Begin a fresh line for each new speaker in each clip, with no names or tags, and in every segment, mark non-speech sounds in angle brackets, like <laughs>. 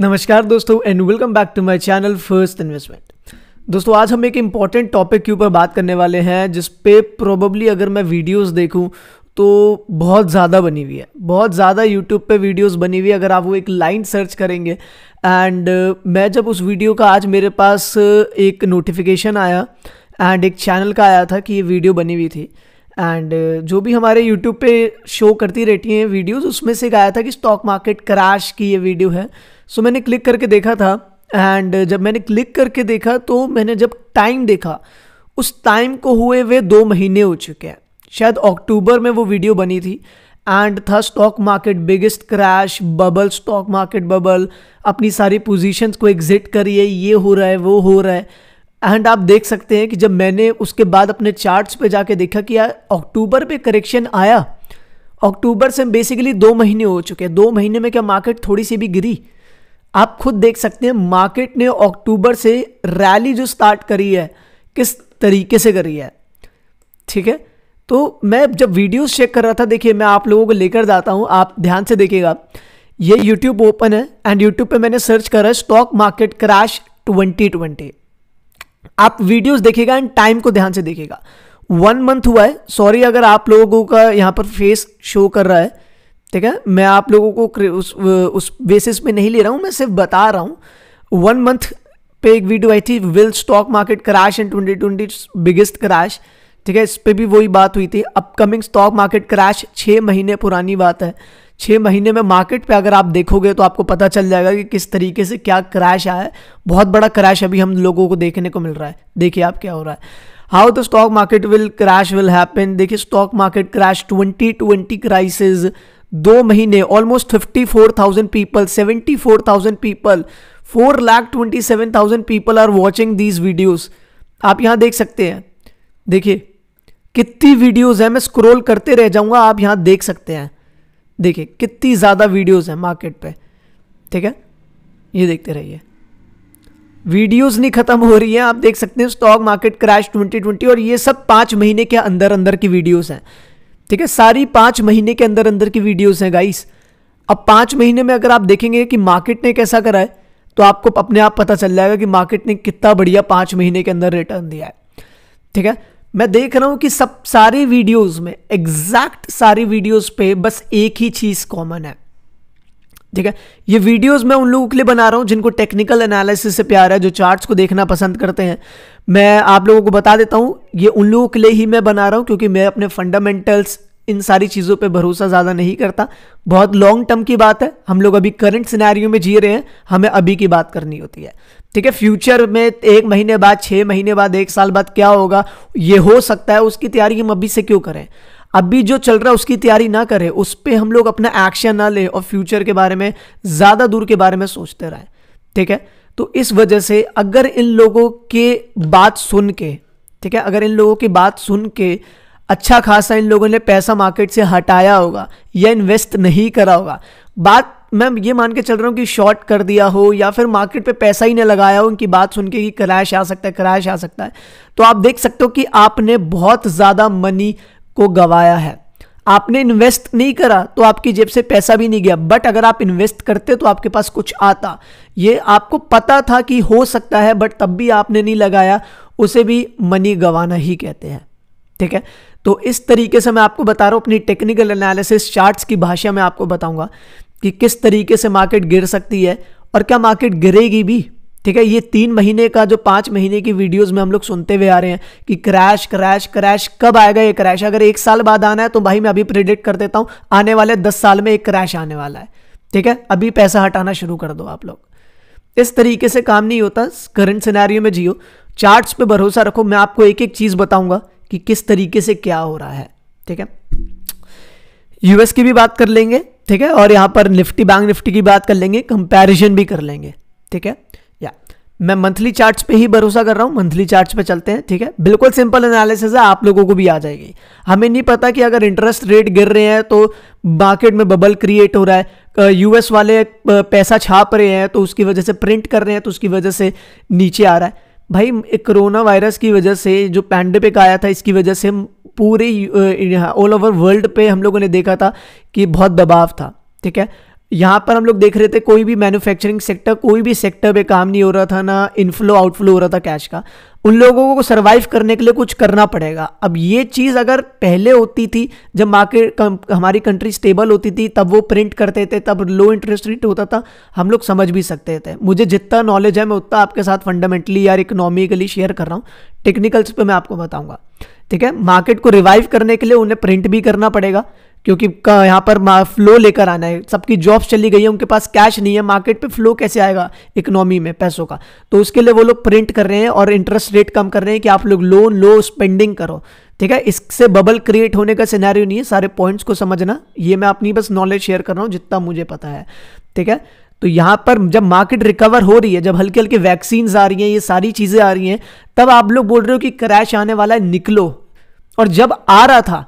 नमस्कार दोस्तों and welcome back to my channel first investment दोस्तों आज हम एक इम्पॉर्टेंट टॉपिक के ऊपर बात करने वाले हैं जिस पे प्रोबेबली अगर मैं वीडियोस देखूं तो बहुत ज़्यादा बनी हुई है बहुत ज़्यादा यूट्यूब पे वीडियोस बनी हुई है अगर आप वो एक लाइन सर्च करेंगे एंड uh, मैं जब उस वीडियो का आज मेरे पास uh, एक नोटिफिकेशन आया एंड एक चैनल का आया था कि ये वीडियो बनी हुई थी एंड uh, जो भी हमारे यूट्यूब पे शो करती रहती हैं वीडियोस उसमें से एक आया था कि स्टॉक मार्केट क्रैश की ये वीडियो है सो मैंने क्लिक करके देखा था एंड जब मैंने क्लिक करके देखा तो मैंने जब टाइम देखा उस टाइम को हुए वे दो महीने हो चुके हैं शायद अक्टूबर में वो वीडियो बनी थी एंड था stock market biggest crash bubble stock market bubble अपनी सारी पोजीशंस को एग्जिट करिए ये हो रहा है वो हो रहा है एंड आप देख सकते हैं कि जब मैंने उसके बाद अपने चार्ट्स पे जाके देखा कि यार अक्टूबर पे करेक्शन आया अक्टूबर से बेसिकली दो महीने हो चुके हैं दो महीने में क्या मार्केट थोड़ी सी भी गिरी आप खुद देख सकते हैं मार्केट ने अक्टूबर से रैली जो स्टार्ट करी है किस तरीके से करी है ठीक है तो मैं जब वीडियोस चेक कर रहा था देखिए मैं आप लोगों को लेकर जाता हूँ आप ध्यान से देखिएगा ये यूट्यूब ओपन है एंड यूट्यूब पे मैंने सर्च करा स्टॉक मार्केट क्रैश 2020 आप वीडियोस देखिएगा एंड टाइम को ध्यान से देखिएगा वन मंथ हुआ है सॉरी अगर आप लोगों का यहाँ पर फेस शो कर रहा है ठीक है मैं आप लोगों को उस उस बेसिस पे नहीं ले रहा हूँ मैं सिर्फ बता रहा हूँ वन मंथ पे एक वीडियो आई थी will stock market crash and twenty twenty biggest crash ठीक है इस पर भी वही बात हुई थी अपकमिंग स्टॉक मार्केट क्रैश छः महीने पुरानी बात है छः महीने में मार्केट पे अगर आप देखोगे तो आपको पता चल जाएगा कि किस तरीके से क्या क्रैश आया है बहुत बड़ा क्रैश अभी हम लोगों को देखने को मिल रहा है देखिए आप क्या हो रहा है how the stock market will crash will happen देखिए stock market crash twenty twenty crisis दो महीने almost fifty four thousand people seventy four thousand people four lakh twenty seven thousand people are watching these videos आप यहाँ देख सकते हैं देखिए कितनी वीडियोस हैं मैं स्क्रॉल करते रह जाऊँगा आप यहाँ देख सकते हैं देखिए कितनी ज़्यादा वीडियोस हैं मार्केट पे ठीक है ये देखते रहिए वीडियोस नहीं ख़त्म हो रही हैं आप देख सकते हैं स्टॉक मार्केट क्रैश 2020 और ये सब पांच महीने के अंदर अंदर की वीडियोस हैं ठीक है सारी पांच महीने के अंदर अंदर की वीडियोस हैं गाइस अब पांच महीने में अगर आप देखेंगे कि मार्केट ने कैसा करा है तो आपको अपने आप पता चल जाएगा कि मार्केट ने कितना बढ़िया पांच महीने के अंदर रिटर्न दिया है ठीक है मैं देख रहा हूं कि सब सारी वीडियोज में एग्जैक्ट सारी वीडियोज पे बस एक ही चीज़ कॉमन है ठीक है ये वीडियोस मैं उन लोगों के लिए बना रहा हूँ जिनको टेक्निकल एनालिसिस से प्यार है जो चार्ट्स को देखना पसंद करते हैं मैं आप लोगों को बता देता हूँ ये उन लोगों के लिए ही मैं बना रहा हूँ क्योंकि मैं अपने फंडामेंटल्स इन सारी चीज़ों पे भरोसा ज़्यादा नहीं करता बहुत लॉन्ग टर्म की बात है हम लोग अभी करंट सिनेरियो में जी रहे हैं हमें अभी की बात करनी होती है ठीक है फ्यूचर में एक महीने बाद छः महीने बाद एक साल बाद क्या होगा ये हो सकता है उसकी तैयारी हम अभी से क्यों करें अभी जो चल रहा है उसकी तैयारी ना करें उस पर हम लोग अपना एक्शन ना लें और फ्यूचर के बारे में ज़्यादा दूर के बारे में सोचते रहें ठीक है तो इस वजह से अगर इन लोगों के बात सुन के ठीक है अगर इन लोगों की बात सुन के अच्छा खासा इन लोगों ने पैसा मार्केट से हटाया होगा या इन्वेस्ट नहीं करा होगा बात मैं ये मान के चल रहा हूँ कि शॉर्ट कर दिया हो या फिर मार्केट पे पैसा ही नहीं लगाया हो उनकी बात सुन के कि क्रैश आ सकता है क्रैश आ सकता है तो आप देख सकते हो कि आपने बहुत ज़्यादा मनी को गवाया है आपने इन्वेस्ट नहीं करा तो आपकी जेब से पैसा भी नहीं गया बट अगर आप इन्वेस्ट करते तो आपके पास कुछ आता ये आपको पता था कि हो सकता है बट तब भी आपने नहीं लगाया उसे भी मनी गंवाना ही कहते हैं ठीक है तो इस तरीके से मैं आपको बता रहा हूँ अपनी टेक्निकल एनालिसिस चार्ट्स की भाषा में आपको बताऊंगा कि किस तरीके से मार्केट गिर सकती है और क्या मार्केट गिरेगी भी ठीक है ये तीन महीने का जो पांच महीने की वीडियोस में हम लोग सुनते हुए आ रहे हैं कि क्रैश क्रैश क्रैश कब आएगा ये क्रैश अगर एक साल बाद आना है तो भाई मैं अभी प्रिडिक्ट कर देता हूँ आने वाले दस साल में एक क्रैश आने वाला है ठीक है अभी पैसा हटाना शुरू कर दो आप लोग इस तरीके से काम नहीं होता करंट सिनेरियो में जियो चार्ट्स पे भरोसा रखो मैं आपको एक एक चीज़ बताऊंगा कि किस तरीके से क्या हो रहा है ठीक है यूएस की भी बात कर लेंगे ठीक है और यहाँ पर निफ्टी बैंक निफ्टी की बात कर लेंगे कंपैरिजन भी कर लेंगे ठीक है मैं मंथली चार्ट्स पे ही भरोसा कर रहा हूँ मंथली चार्ट्स पे चलते हैं ठीक है बिल्कुल सिंपल एनालिसिस है आप लोगों को भी आ जाएगी हमें नहीं पता कि अगर इंटरेस्ट रेट गिर रहे हैं तो मार्केट में बबल क्रिएट हो रहा है यूएस वाले पैसा छाप रहे हैं तो उसकी वजह से प्रिंट कर रहे हैं तो उसकी वजह से नीचे आ रहा है भाई कोरोना वायरस की वजह से जो पैंडमिक आया था इसकी वजह से पूरे ऑल ओवर वर्ल्ड पे हम लोगों ने देखा था कि बहुत दबाव था ठीक है यहाँ पर हम लोग देख रहे थे कोई भी मैन्युफैक्चरिंग सेक्टर कोई भी सेक्टर पे काम नहीं हो रहा था ना इनफ्लो आउटफ्लो हो रहा था कैश का उन लोगों को सरवाइव करने के लिए कुछ करना पड़ेगा अब ये चीज़ अगर पहले होती थी जब मार्केट हमारी कंट्री स्टेबल होती थी तब वो प्रिंट करते थे तब लो इंटरेस्ट रेट होता था हम लोग समझ भी सकते थे मुझे जितना नॉलेज है मैं उतना आपके साथ फंडामेंटली यार इकोनॉमिकली शेयर कर रहा हूँ टेक्निकल्स पर मैं आपको बताऊँगा ठीक है मार्केट को रिवाइव करने के लिए उन्हें प्रिंट भी करना पड़ेगा क्योंकि यहाँ पर फ्लो लेकर आना है सबकी जॉब्स चली गई है उनके पास कैश नहीं है मार्केट पे फ्लो कैसे आएगा इकोनॉमी में पैसों का तो उसके लिए वो लोग प्रिंट कर रहे हैं और इंटरेस्ट रेट कम कर रहे हैं कि आप लोग लोन लो स्पेंडिंग करो ठीक है इससे बबल क्रिएट होने का सिनेरियो नहीं है सारे पॉइंट्स को समझना ये मैं अपनी बस नॉलेज शेयर कर रहा हूँ जितना मुझे पता है ठीक है तो यहाँ पर जब मार्केट रिकवर हो रही है जब हल्के हल्के वैक्सीन्स आ रही हैं ये सारी चीज़ें आ रही हैं तब आप लोग बोल रहे हो कि क्रैश आने वाला है निकलो और जब आ रहा था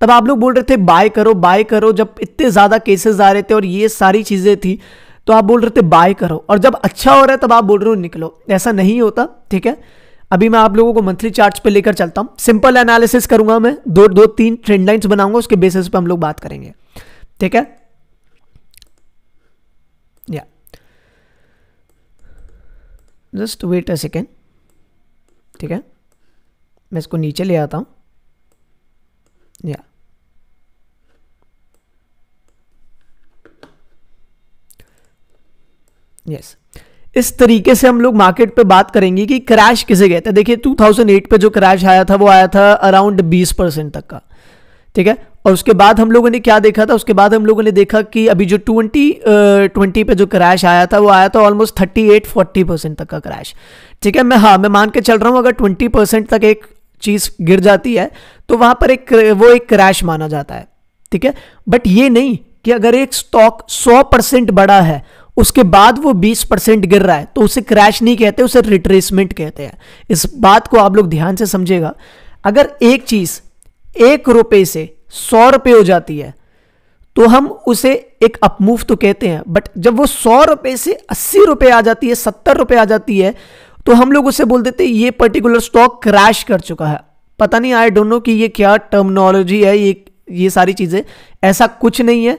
तब आप लोग बोल रहे थे बाय करो बाय करो जब इतने ज़्यादा केसेस आ रहे थे और ये सारी चीज़ें थी तो आप बोल रहे थे बाय करो और जब अच्छा हो रहा है तब आप बोल रहे हो निकलो ऐसा नहीं होता ठीक है अभी मैं आप लोगों को मंथली चार्ट्स पे लेकर चलता हूँ सिंपल एनालिसिस करूंगा मैं दो दो तीन ट्रेंड लाइन्स बनाऊंगा उसके बेसिस पे हम लोग बात करेंगे ठीक है या जस्ट वेट अ सेकेंड ठीक है मैं इसको नीचे ले आता हूँ Yeah. yes. इस तरीके से हम लोग मार्केट पे बात करेंगे कि क्रैश किसे कहते हैं देखिए 2008 पे जो क्रैश आया था वो आया था अराउंड 20 परसेंट तक का ठीक है और उसके बाद हम लोगों ने क्या देखा था उसके बाद हम लोगों ने देखा कि अभी जो 20 ट्वेंटी पे जो क्रैश आया था वो आया था ऑलमोस्ट 38 40 परसेंट तक का क्रैश ठीक है मैं हाँ मैं मान के चल रहा हूँ अगर 20 परसेंट तक एक चीज़ गिर जाती है तो वहां पर एक वो एक क्रैश माना जाता है ठीक है बट ये नहीं कि अगर एक स्टॉक 100 परसेंट बड़ा है उसके बाद वो 20 परसेंट गिर रहा है तो उसे क्रैश नहीं कहते उसे रिट्रेसमेंट कहते हैं इस बात को आप लोग ध्यान से समझेगा अगर एक चीज एक रुपए से सौ रुपए हो जाती है तो हम उसे एक अपमूव तो कहते हैं बट जब वो सौ रुपए से अस्सी रुपए आ जाती है सत्तर रुपए आ जाती है तो हम लोग उसे बोल देते हैं ये पर्टिकुलर स्टॉक क्रैश कर चुका है पता नहीं आई डोंट नो कि ये क्या टर्मनोलॉजी है ये ये सारी चीज़ें ऐसा कुछ नहीं है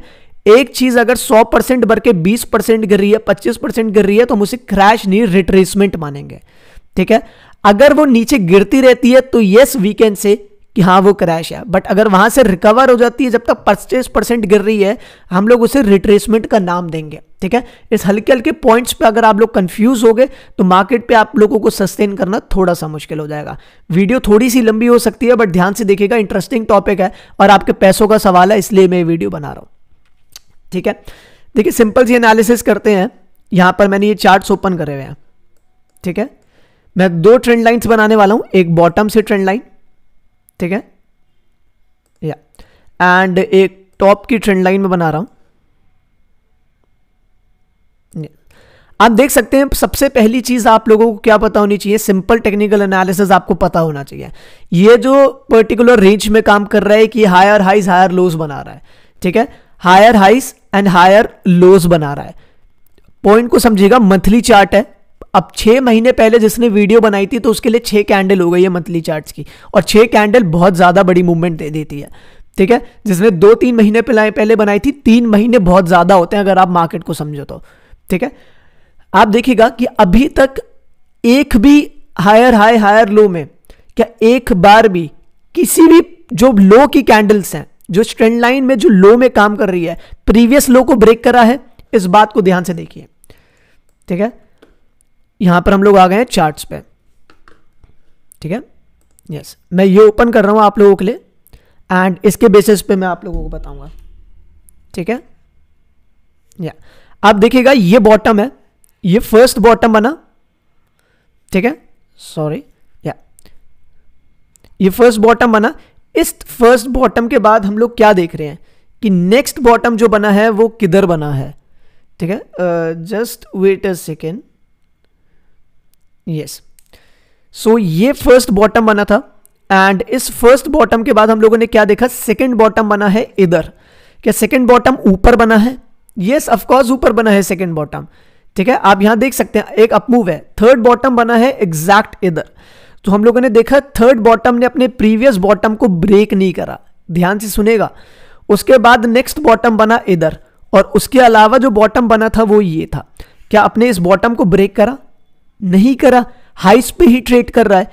एक चीज़ अगर 100 परसेंट भर के 20 परसेंट गिर रही है 25 परसेंट गिर रही है तो हम उसे क्रैश नहीं रिट्रेसमेंट मानेंगे ठीक है अगर वो नीचे गिरती रहती है तो येस वी कैन से कि हाँ वो क्रैश है बट अगर वहां से रिकवर हो जाती है जब तक पच्चीस परसेंट गिर रही है हम लोग उसे रिट्रेसमेंट का नाम देंगे ठीक है इस हल्के हल्के पॉइंट्स पे अगर आप लोग कंफ्यूज हो गए तो मार्केट पे आप लोगों को सस्टेन करना थोड़ा सा मुश्किल हो जाएगा वीडियो थोड़ी सी लंबी हो सकती है बट ध्यान से देखिएगा इंटरेस्टिंग टॉपिक है और आपके पैसों का सवाल है इसलिए मैं वीडियो बना रहा हूँ ठीक है देखिए सिंपल सी एनालिसिस करते हैं यहाँ पर मैंने ये चार्ट्स ओपन करे हुए हैं ठीक है मैं दो ट्रेंड लाइन्स बनाने वाला हूँ एक बॉटम से ट्रेंड लाइन ठीक है या एंड एक टॉप की ट्रेंड लाइन में बना रहा हूं आप देख सकते हैं सबसे पहली चीज़ आप लोगों को क्या पता होनी चाहिए सिंपल टेक्निकल एनालिसिस आपको पता होना चाहिए ये जो पर्टिकुलर रेंज में काम कर रहा है कि हायर हाइज हायर लोज बना रहा है ठीक है higher highs and higher lows बना रहा है पॉइंट को समझिएगा मंथली चार्ट है अब छः महीने पहले जिसने वीडियो बनाई थी तो उसके लिए छः कैंडल हो गई है मंथली चार्ट्स की और छः कैंडल बहुत ज़्यादा बड़ी मूवमेंट दे देती है ठीक है जिसने दो तीन महीने पहले बनाई थी तीन महीने बहुत ज़्यादा होते हैं अगर आप मार्केट को समझो तो ठीक है आप देखिएगा कि अभी तक एक भी हायर हाई हायर लो में क्या एक बार भी किसी भी जो लो की कैंडल्स हैं जो स्ट्रेंड लाइन में जो लो में काम कर रही है प्रीवियस लो को ब्रेक करा है इस बात को ध्यान से देखिए ठीक है यहाँ पर हम लोग आ गए हैं चार्ट्स पे ठीक है यस मैं ये ओपन कर रहा हूँ आप लोगों के लिए एंड इसके बेसिस पे मैं आप लोगों को बताऊंगा ठीक है या आप देखिएगा ये बॉटम है ये फर्स्ट बॉटम बना ठीक है सॉरी या ये फर्स्ट बॉटम बना इस फर्स्ट बॉटम के बाद हम लोग क्या देख रहे हैं कि नेक्स्ट बॉटम जो बना है वो किधर बना है ठीक है just wait a second yes so ये फर्स्ट बॉटम बना था एंड इस फर्स्ट बॉटम के बाद हम लोगों ने क्या देखा सेकेंड बॉटम बना है इधर क्या सेकेंड बॉटम ऊपर बना है यस ऑफकोर्स ऊपर बना है सेकेंड बॉटम ठीक है आप यहां देख सकते हैं एक अपमूव है थर्ड बॉटम बना है एग्जैक्ट इधर तो हम लोगों ने देखा थर्ड बॉटम ने अपने प्रीवियस बॉटम को ब्रेक नहीं करा ध्यान से सुनेगा उसके बाद नेक्स्ट बॉटम बना इधर और उसके अलावा जो बॉटम बना था वो ये था क्या अपने इस बॉटम को ब्रेक करा नहीं करा हाइस पे ही ट्रेड कर रहा है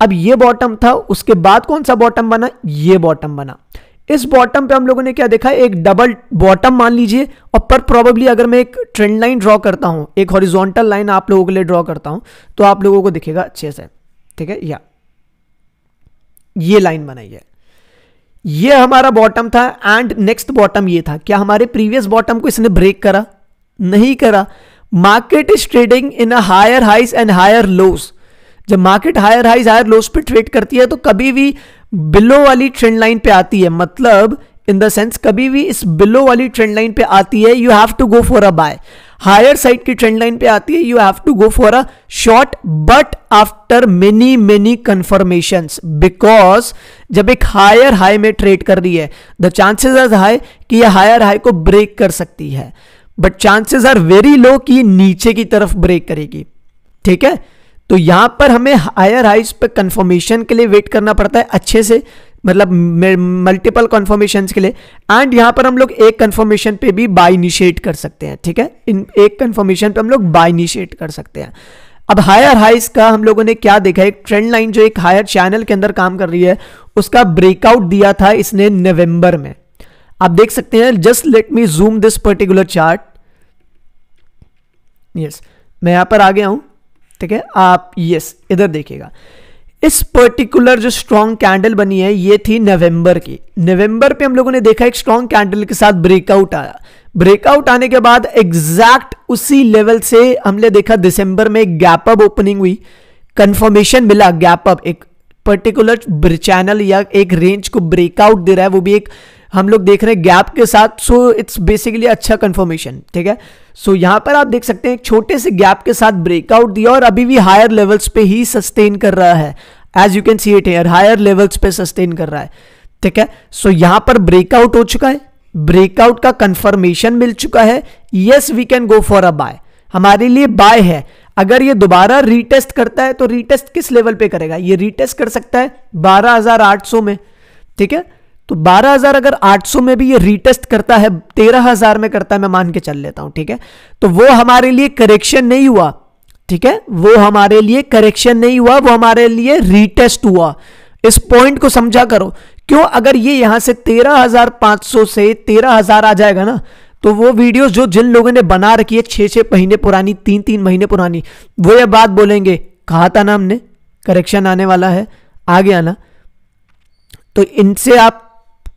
अब ये बॉटम था उसके बाद कौन सा बॉटम बना ये बॉटम बना इस बॉटम पे हम लोगों ने क्या देखा एक डबल बॉटम मान लीजिए और पर प्रॉबेबली अगर मैं एक ट्रेंड लाइन ड्रॉ करता हूं एक हॉरिजॉन्टल लाइन आप लोगों के लिए ड्रॉ करता हूं तो आप लोगों को दिखेगा अच्छे से ठीक है या ये लाइन बनाई है ये हमारा बॉटम था एंड नेक्स्ट बॉटम ये था क्या हमारे प्रीवियस बॉटम को इसने ब्रेक करा नहीं करा market is trading in a higher highs and higher lows जब market higher highs higher lows पे ट्रेड करती है तो कभी भी बिलो वाली ट्रेंड लाइन पे आती है मतलब इन द सेंस कभी भी इस बिलो वाली ट्रेंड लाइन पे आती है you have to go for a buy higher side की ट्रेंड लाइन पे आती है you have to go for a short but after many many confirmation because जब एक हायर हाई में ट्रेड कर रही है द चांसेस आर हाई कि यह हायर हाई को ब्रेक कर सकती है but chances are very low कि नीचे की तरफ ब्रेक करेगी ठीक है तो यहां पर हमें हायर हाइस पर कंफर्मेशन के लिए वेट करना पड़ता है अच्छे से मतलब मल्टीपल कन्फर्मेशन के लिए एंड यहां पर हम लोग एक कन्फर्मेशन पे भी बाय इनिशिएट कर सकते हैं ठीक है इन एक कन्फर्मेशन पे हम लोग बाय इनिशिएट कर सकते हैं अब हायर हाइस का हम लोगों ने क्या देखा एक ट्रेंड लाइन जो एक हायर चैनल के अंदर काम कर रही है उसका ब्रेकआउट दिया था इसने नवंबर में आप देख सकते हैं just let me zoom this particular chart yes मैं यहां पर आ गया हूं ठीक है आप यस इधर देखिएगा इस पर्टिकुलर जो स्ट्रॉन्ग कैंडल बनी है ये थी नवंबर की नवंबर पे हम लोगों ने देखा एक स्ट्रॉन्ग कैंडल के साथ ब्रेकआउट आया ब्रेकआउट आने के बाद एग्जैक्ट उसी लेवल से हमने देखा दिसंबर में गैप अप ओपनिंग हुई कंफर्मेशन मिला गैप अप एक पर्टिकुलर चैनल या एक रेंज को ब्रेकआउट दे रहा है वो भी एक हम लोग देख रहे हैं गैप के साथ सो इट्स बेसिकली अच्छा कंफर्मेशन ठीक है सो so, यहां पर आप देख सकते हैं एक छोटे से गैप के साथ ब्रेकआउट दिया और अभी भी हायर लेवल्स पे ही सस्टेन कर रहा है as you can see it here higher levels पे सस्टेन कर रहा है ठीक है सो so, यहां पर ब्रेकआउट हो चुका है ब्रेकआउट का कंफर्मेशन मिल चुका है yes we can go for a buy हमारे लिए बाय है अगर ये दोबारा रीटेस्ट करता है तो रीटेस्ट किस लेवल पे करेगा ये रीटेस्ट कर सकता है 12,800 में ठीक है तो 12000 अगर 800 में भी ये रीटेस्ट करता है 13000 में करता है मैं मान के चल लेता हूं ठीक है तो वो हमारे लिए करेक्शन नहीं हुआ ठीक है वो हमारे लिए करेक्शन नहीं हुआ वो हमारे लिए रीटेस्ट हुआ इस पॉइंट को समझा करो क्यों अगर ये यहां से 13500 से 13000 आ जाएगा ना तो वो वीडियो जो जिन लोगों ने बना रखी है छह छह महीने पुरानी तीन तीन महीने पुरानी वो ये बात बोलेंगे कहा था ना हमने करेक्शन आने वाला है आगे आना तो इनसे आप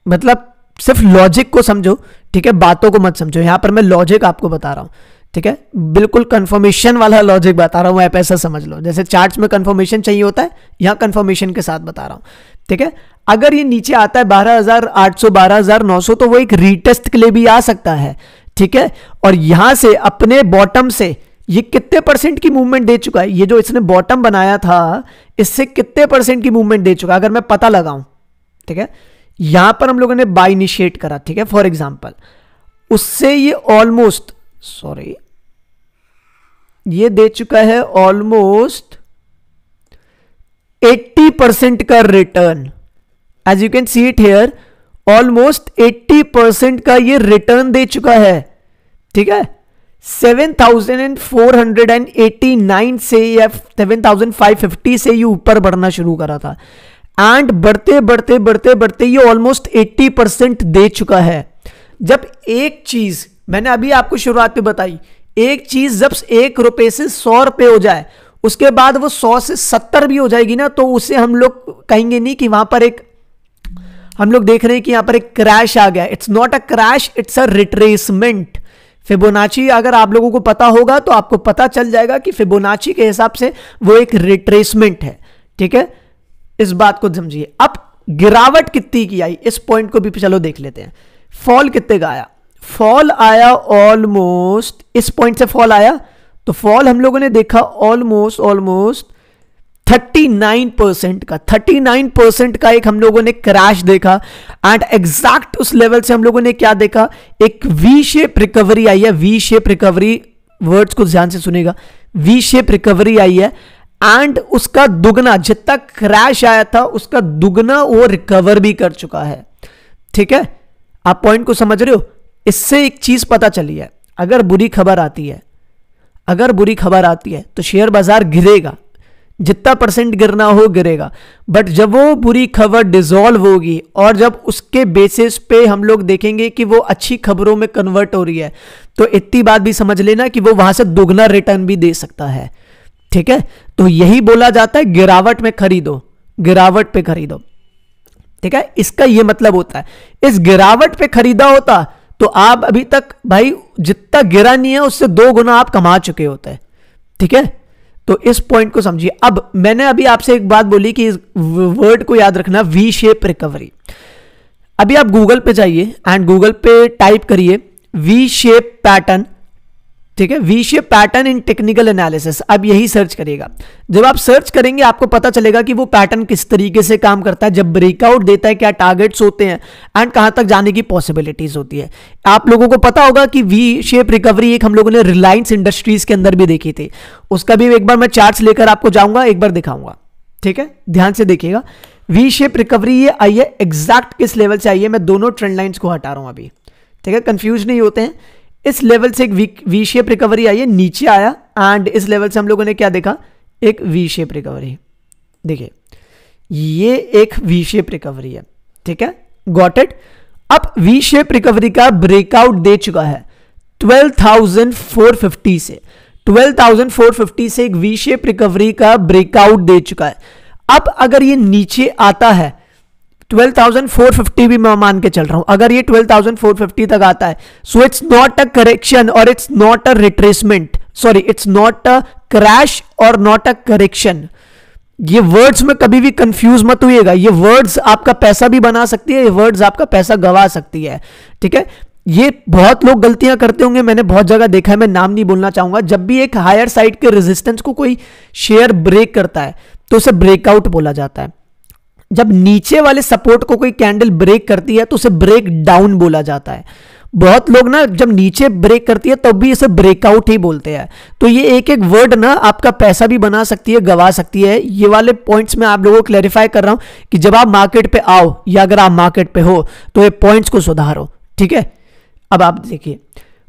मतलब सिर्फ लॉजिक को समझो ठीक है बातों को मत समझो यहां पर मैं लॉजिक आपको बता रहा हूं ठीक है बिल्कुल कंफर्मेशन वाला लॉजिक बता रहा हूं आप ऐसा समझ लो जैसे चार्ट्स में कंफर्मेशन चाहिए होता है यहां कंफर्मेशन के साथ बता रहा हूं ठीक है अगर ये नीचे आता है 12,800 12,900 तो वो एक रीटेस्ट के लिए भी आ सकता है ठीक है और यहां से अपने बॉटम से ये कितने परसेंट की मूवमेंट दे चुका है ये जो इसने बॉटम बनाया था इससे कितने परसेंट की मूवमेंट दे चुका है अगर मैं पता लगाऊं ठीक है यहां पर हम लोगों ने बाय इनिशिएट करा ठीक है फॉर एग्जाम्पल उससे ये ऑलमोस्ट सॉरी ये दे चुका है ऑलमोस्ट 80 परसेंट का return as you can see it here almost 80 percent का ये रिटर्न दे चुका है ठीक है 7,489 से या 7,550 से ये ऊपर बढ़ना शुरू करा था एंड बढ़ते बढ़ते बढ़ते बढ़ते ये ऑलमोस्ट 80 परसेंट दे चुका है जब एक चीज मैंने अभी आपको शुरुआत में बताई एक चीज जब एक रुपए से सौ रुपए हो जाए उसके बाद वो सौ से सत्तर भी हो जाएगी ना तो उसे हम लोग कहेंगे नहीं कि वहां पर एक हम लोग देख रहे हैं कि यहां पर एक क्रैश आ गया it's not a crash it's a retracement Fibonacci अगर आप लोगों को पता होगा तो आपको पता चल जाएगा कि फिबोनाची के हिसाब से वो एक रिट्रेसमेंट है ठीक है इस बात को समझिए अब गिरावट कितनी की आई इस पॉइंट को भी चलो देख लेते हैं फॉल कितने का आया फॉल आया ऑलमोस्ट इस पॉइंट से फॉल आया तो फॉल हम लोगों ने देखा ऑलमोस्ट ऑलमोस्ट 39 परसेंट का 39 परसेंट का एक हम लोगों ने क्रैश देखा एंड एग्जैक्ट उस लेवल से हम लोगों ने क्या देखा एक वी शेप रिकवरी आई है वी शेप रिकवरी वर्ड्स को ध्यान से सुनेगा वी शेप रिकवरी आई है एंड उसका दुगना जितना क्रैश आया था उसका दुगना वो रिकवर भी कर चुका है ठीक है आप पॉइंट को समझ रहे हो इससे एक चीज पता चली है अगर बुरी खबर आती है अगर बुरी खबर आती है तो शेयर बाजार गिरेगा जितना परसेंट गिरना हो गिरेगा बट जब वो बुरी खबर डिजोल्व होगी और जब उसके बेसिस पे हम लोग देखेंगे कि वो अच्छी खबरों में कन्वर्ट हो रही है तो इतनी बात भी समझ लेना कि वो वहां से दोगुना रिटर्न भी दे सकता है ठीक है तो यही बोला जाता है गिरावट में खरीदो गिरावट पे खरीदो ठीक है इसका यह मतलब होता है इस गिरावट पे खरीदा होता तो आप अभी तक भाई जितना गिरा नहीं है उससे दो गुना आप कमा चुके होते हैं ठीक है तो इस पॉइंट को समझिए अब मैंने अभी आपसे एक बात बोली कि इस वर्ड को याद रखना वी शेप रिकवरी अभी आप गूगल पे जाइए एंड गूगल पे टाइप करिए वी शेप पैटर्न ठीक है विषय पैटर्न इन टेक्निकल एनालिसिस अब यही सर्च करिएगा जब आप सर्च करेंगे आपको पता चलेगा कि वो पैटर्न किस तरीके से काम करता है जब ब्रेकआउट देता है क्या टारगेट्स होते हैं एंड कहां तक जाने की पॉसिबिलिटीज होती है आप लोगों को पता होगा कि वी शेप रिकवरी एक हम लोगों ने रिलायंस इंडस्ट्रीज के अंदर भी देखी थी उसका भी एक बार मैं चार्ट लेकर आपको जाऊंगा एक बार दिखाऊंगा ठीक है ध्यान से देखिएगा वी शेप रिकवरी ये आई है एग्जैक्ट किस लेवल से आइए मैं दोनों ट्रेंड लाइन्स को हटा रहा हूं अभी ठीक है कंफ्यूज नहीं होते हैं इस लेवल से एक वी शेप रिकवरी आई है नीचे आया एंड इस लेवल से हम लोगों ने क्या देखा एक वी शेप रिकवरी देखिए ये एक वी शेप रिकवरी है ठीक है गॉट इट अब वी शेप रिकवरी का ब्रेकआउट दे चुका है 12,450 से 12,450 से एक वी शेप रिकवरी का ब्रेकआउट दे चुका है अब अगर ये नीचे आता है 12,450 भी मैं मान के चल रहा हूं अगर ये 12,450 तक आता है so it's not a correction और it's not a retracement sorry it's not a crash और नॉट अ करेक्शन ये वर्ड्स में कभी भी कंफ्यूज मत हुईगा ये वर्ड्स आपका पैसा भी बना सकती है ये वर्ड्स आपका पैसा गवा सकती है ठीक है ये बहुत लोग गलतियां करते होंगे मैंने बहुत जगह देखा है मैं नाम नहीं बोलना चाहूंगा जब भी एक हायर साइड के रेजिस्टेंस को कोई शेयर ब्रेक करता है तो उसे ब्रेकआउट बोला जाता है जब नीचे वाले सपोर्ट को कोई कैंडल ब्रेक करती है तो उसे ब्रेक डाउन बोला जाता है बहुत लोग ना जब नीचे ब्रेक करती है तब तो भी इसे ब्रेकआउट ही बोलते हैं तो ये एक एक वर्ड ना आपका पैसा भी बना सकती है गवा सकती है ये वाले पॉइंट्स में आप लोगों को क्लैरिफाई कर रहा हूं कि जब आप मार्केट पे आओ या अगर आप मार्केट पे हो तो ये पॉइंट्स को सुधारो ठीक है अब आप देखिए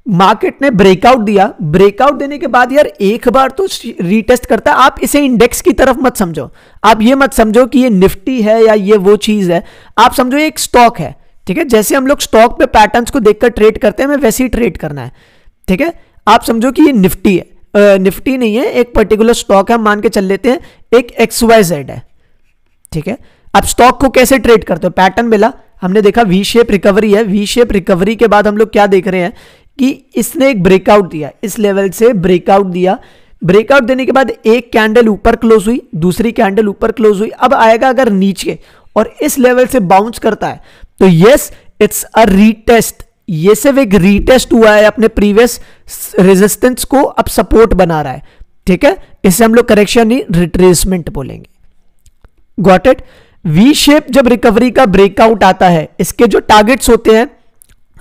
मार्केट ने ब्रेकआउट दिया ब्रेकआउट देने के बाद यार एक बार तो रीटेस्ट करता है आप इसे इंडेक्स की तरफ मत समझो आप ये मत समझो कि ये निफ्टी है या ये वो चीज है आप समझो ये एक स्टॉक है ठीक है जैसे हम लोग स्टॉक पे पैटर्न्स को देखकर ट्रेड करते हैं हमें वैसे ही ट्रेड करना है ठीक है आप समझो कि ये निफ्टी है आ, निफ्टी नहीं है एक पर्टिकुलर स्टॉक है हम मान के चल लेते हैं एक एक्स वाई जेड है ठीक है आप स्टॉक को कैसे ट्रेड करते हो पैटर्न मिला हमने देखा वी शेप रिकवरी है वी शेप रिकवरी के बाद हम लोग क्या देख रहे हैं कि इसने एक ब्रेकआउट दिया इस लेवल से ब्रेकआउट दिया ब्रेकआउट देने के बाद एक कैंडल ऊपर क्लोज हुई दूसरी कैंडल ऊपर क्लोज हुई अब आएगा अगर नीचे और इस लेवल से बाउंस करता है तो यस इट्स अ रीटेस्ट ये सिर्फ एक रीटेस्ट हुआ है अपने प्रीवियस रेजिस्टेंस को अब सपोर्ट बना रहा है ठीक है इसे हम लोग करेक्शन ही रिट्रेसमेंट बोलेंगे गॉट इट वी शेप जब रिकवरी का ब्रेकआउट आता है इसके जो टारगेट्स होते हैं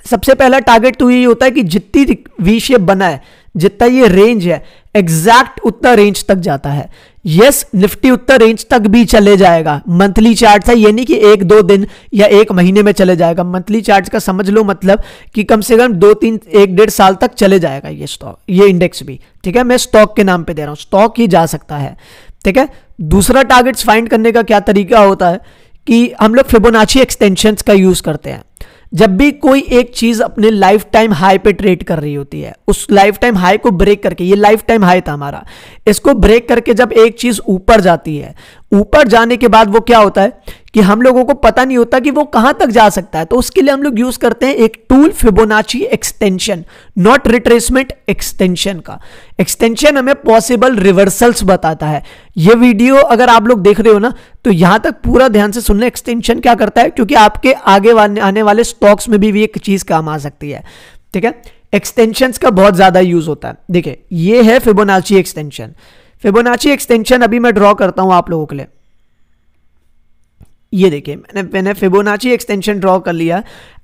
सबसे पहला टारगेट तो यही होता है कि जितनी वी शेप बना है जितना ये रेंज है एग्जैक्ट उतना रेंज तक जाता है यस yes, निफ्टी उतना रेंज तक भी चले जाएगा मंथली चार्ट है ये नहीं कि एक दो दिन या एक महीने में चले जाएगा मंथली चार्ट का समझ लो मतलब कि कम से कम दो तीन एक डेढ़ साल तक चले जाएगा ये स्टॉक ये इंडेक्स भी ठीक है मैं स्टॉक के नाम पे दे रहा हूं स्टॉक ही जा सकता है ठीक है दूसरा टारगेट्स फाइंड करने का क्या तरीका होता है कि हम लोग फिबोनाची एक्सटेंशन का यूज़ करते हैं जब भी कोई एक चीज अपने लाइफ टाइम हाई पे ट्रेड कर रही होती है उस लाइफ टाइम हाई को ब्रेक करके ये लाइफ टाइम हाई था हमारा इसको ब्रेक करके जब एक चीज ऊपर जाती है ऊपर जाने के बाद वो क्या होता है कि हम लोगों को पता नहीं होता कि वो कहां तक जा सकता है तो उसके लिए हम लोग यूज करते हैं एक tool Fibonacci extension not retracement extension का एक्सटेंशन हमें पॉसिबल रिवर्सल्स बताता है ये वीडियो अगर आप लोग देख रहे हो ना तो यहां तक पूरा ध्यान से सुनना एक्सटेंशन क्या करता है क्योंकि आपके आगे आने वाले स्टॉक्स में भी, भी एक चीज काम आ सकती है ठीक है एक्सटेंशन का बहुत ज्यादा यूज होता है देखिए ये है फिबोनाची एक्सटेंशन फिबोनाची एक्सटेंशन अभी मैं ड्रॉ करता हूं आप लोगों के लिए ये देखिए मैंने मैंने फिबोनाची एक्सटेंशन ड्रॉ कर लिया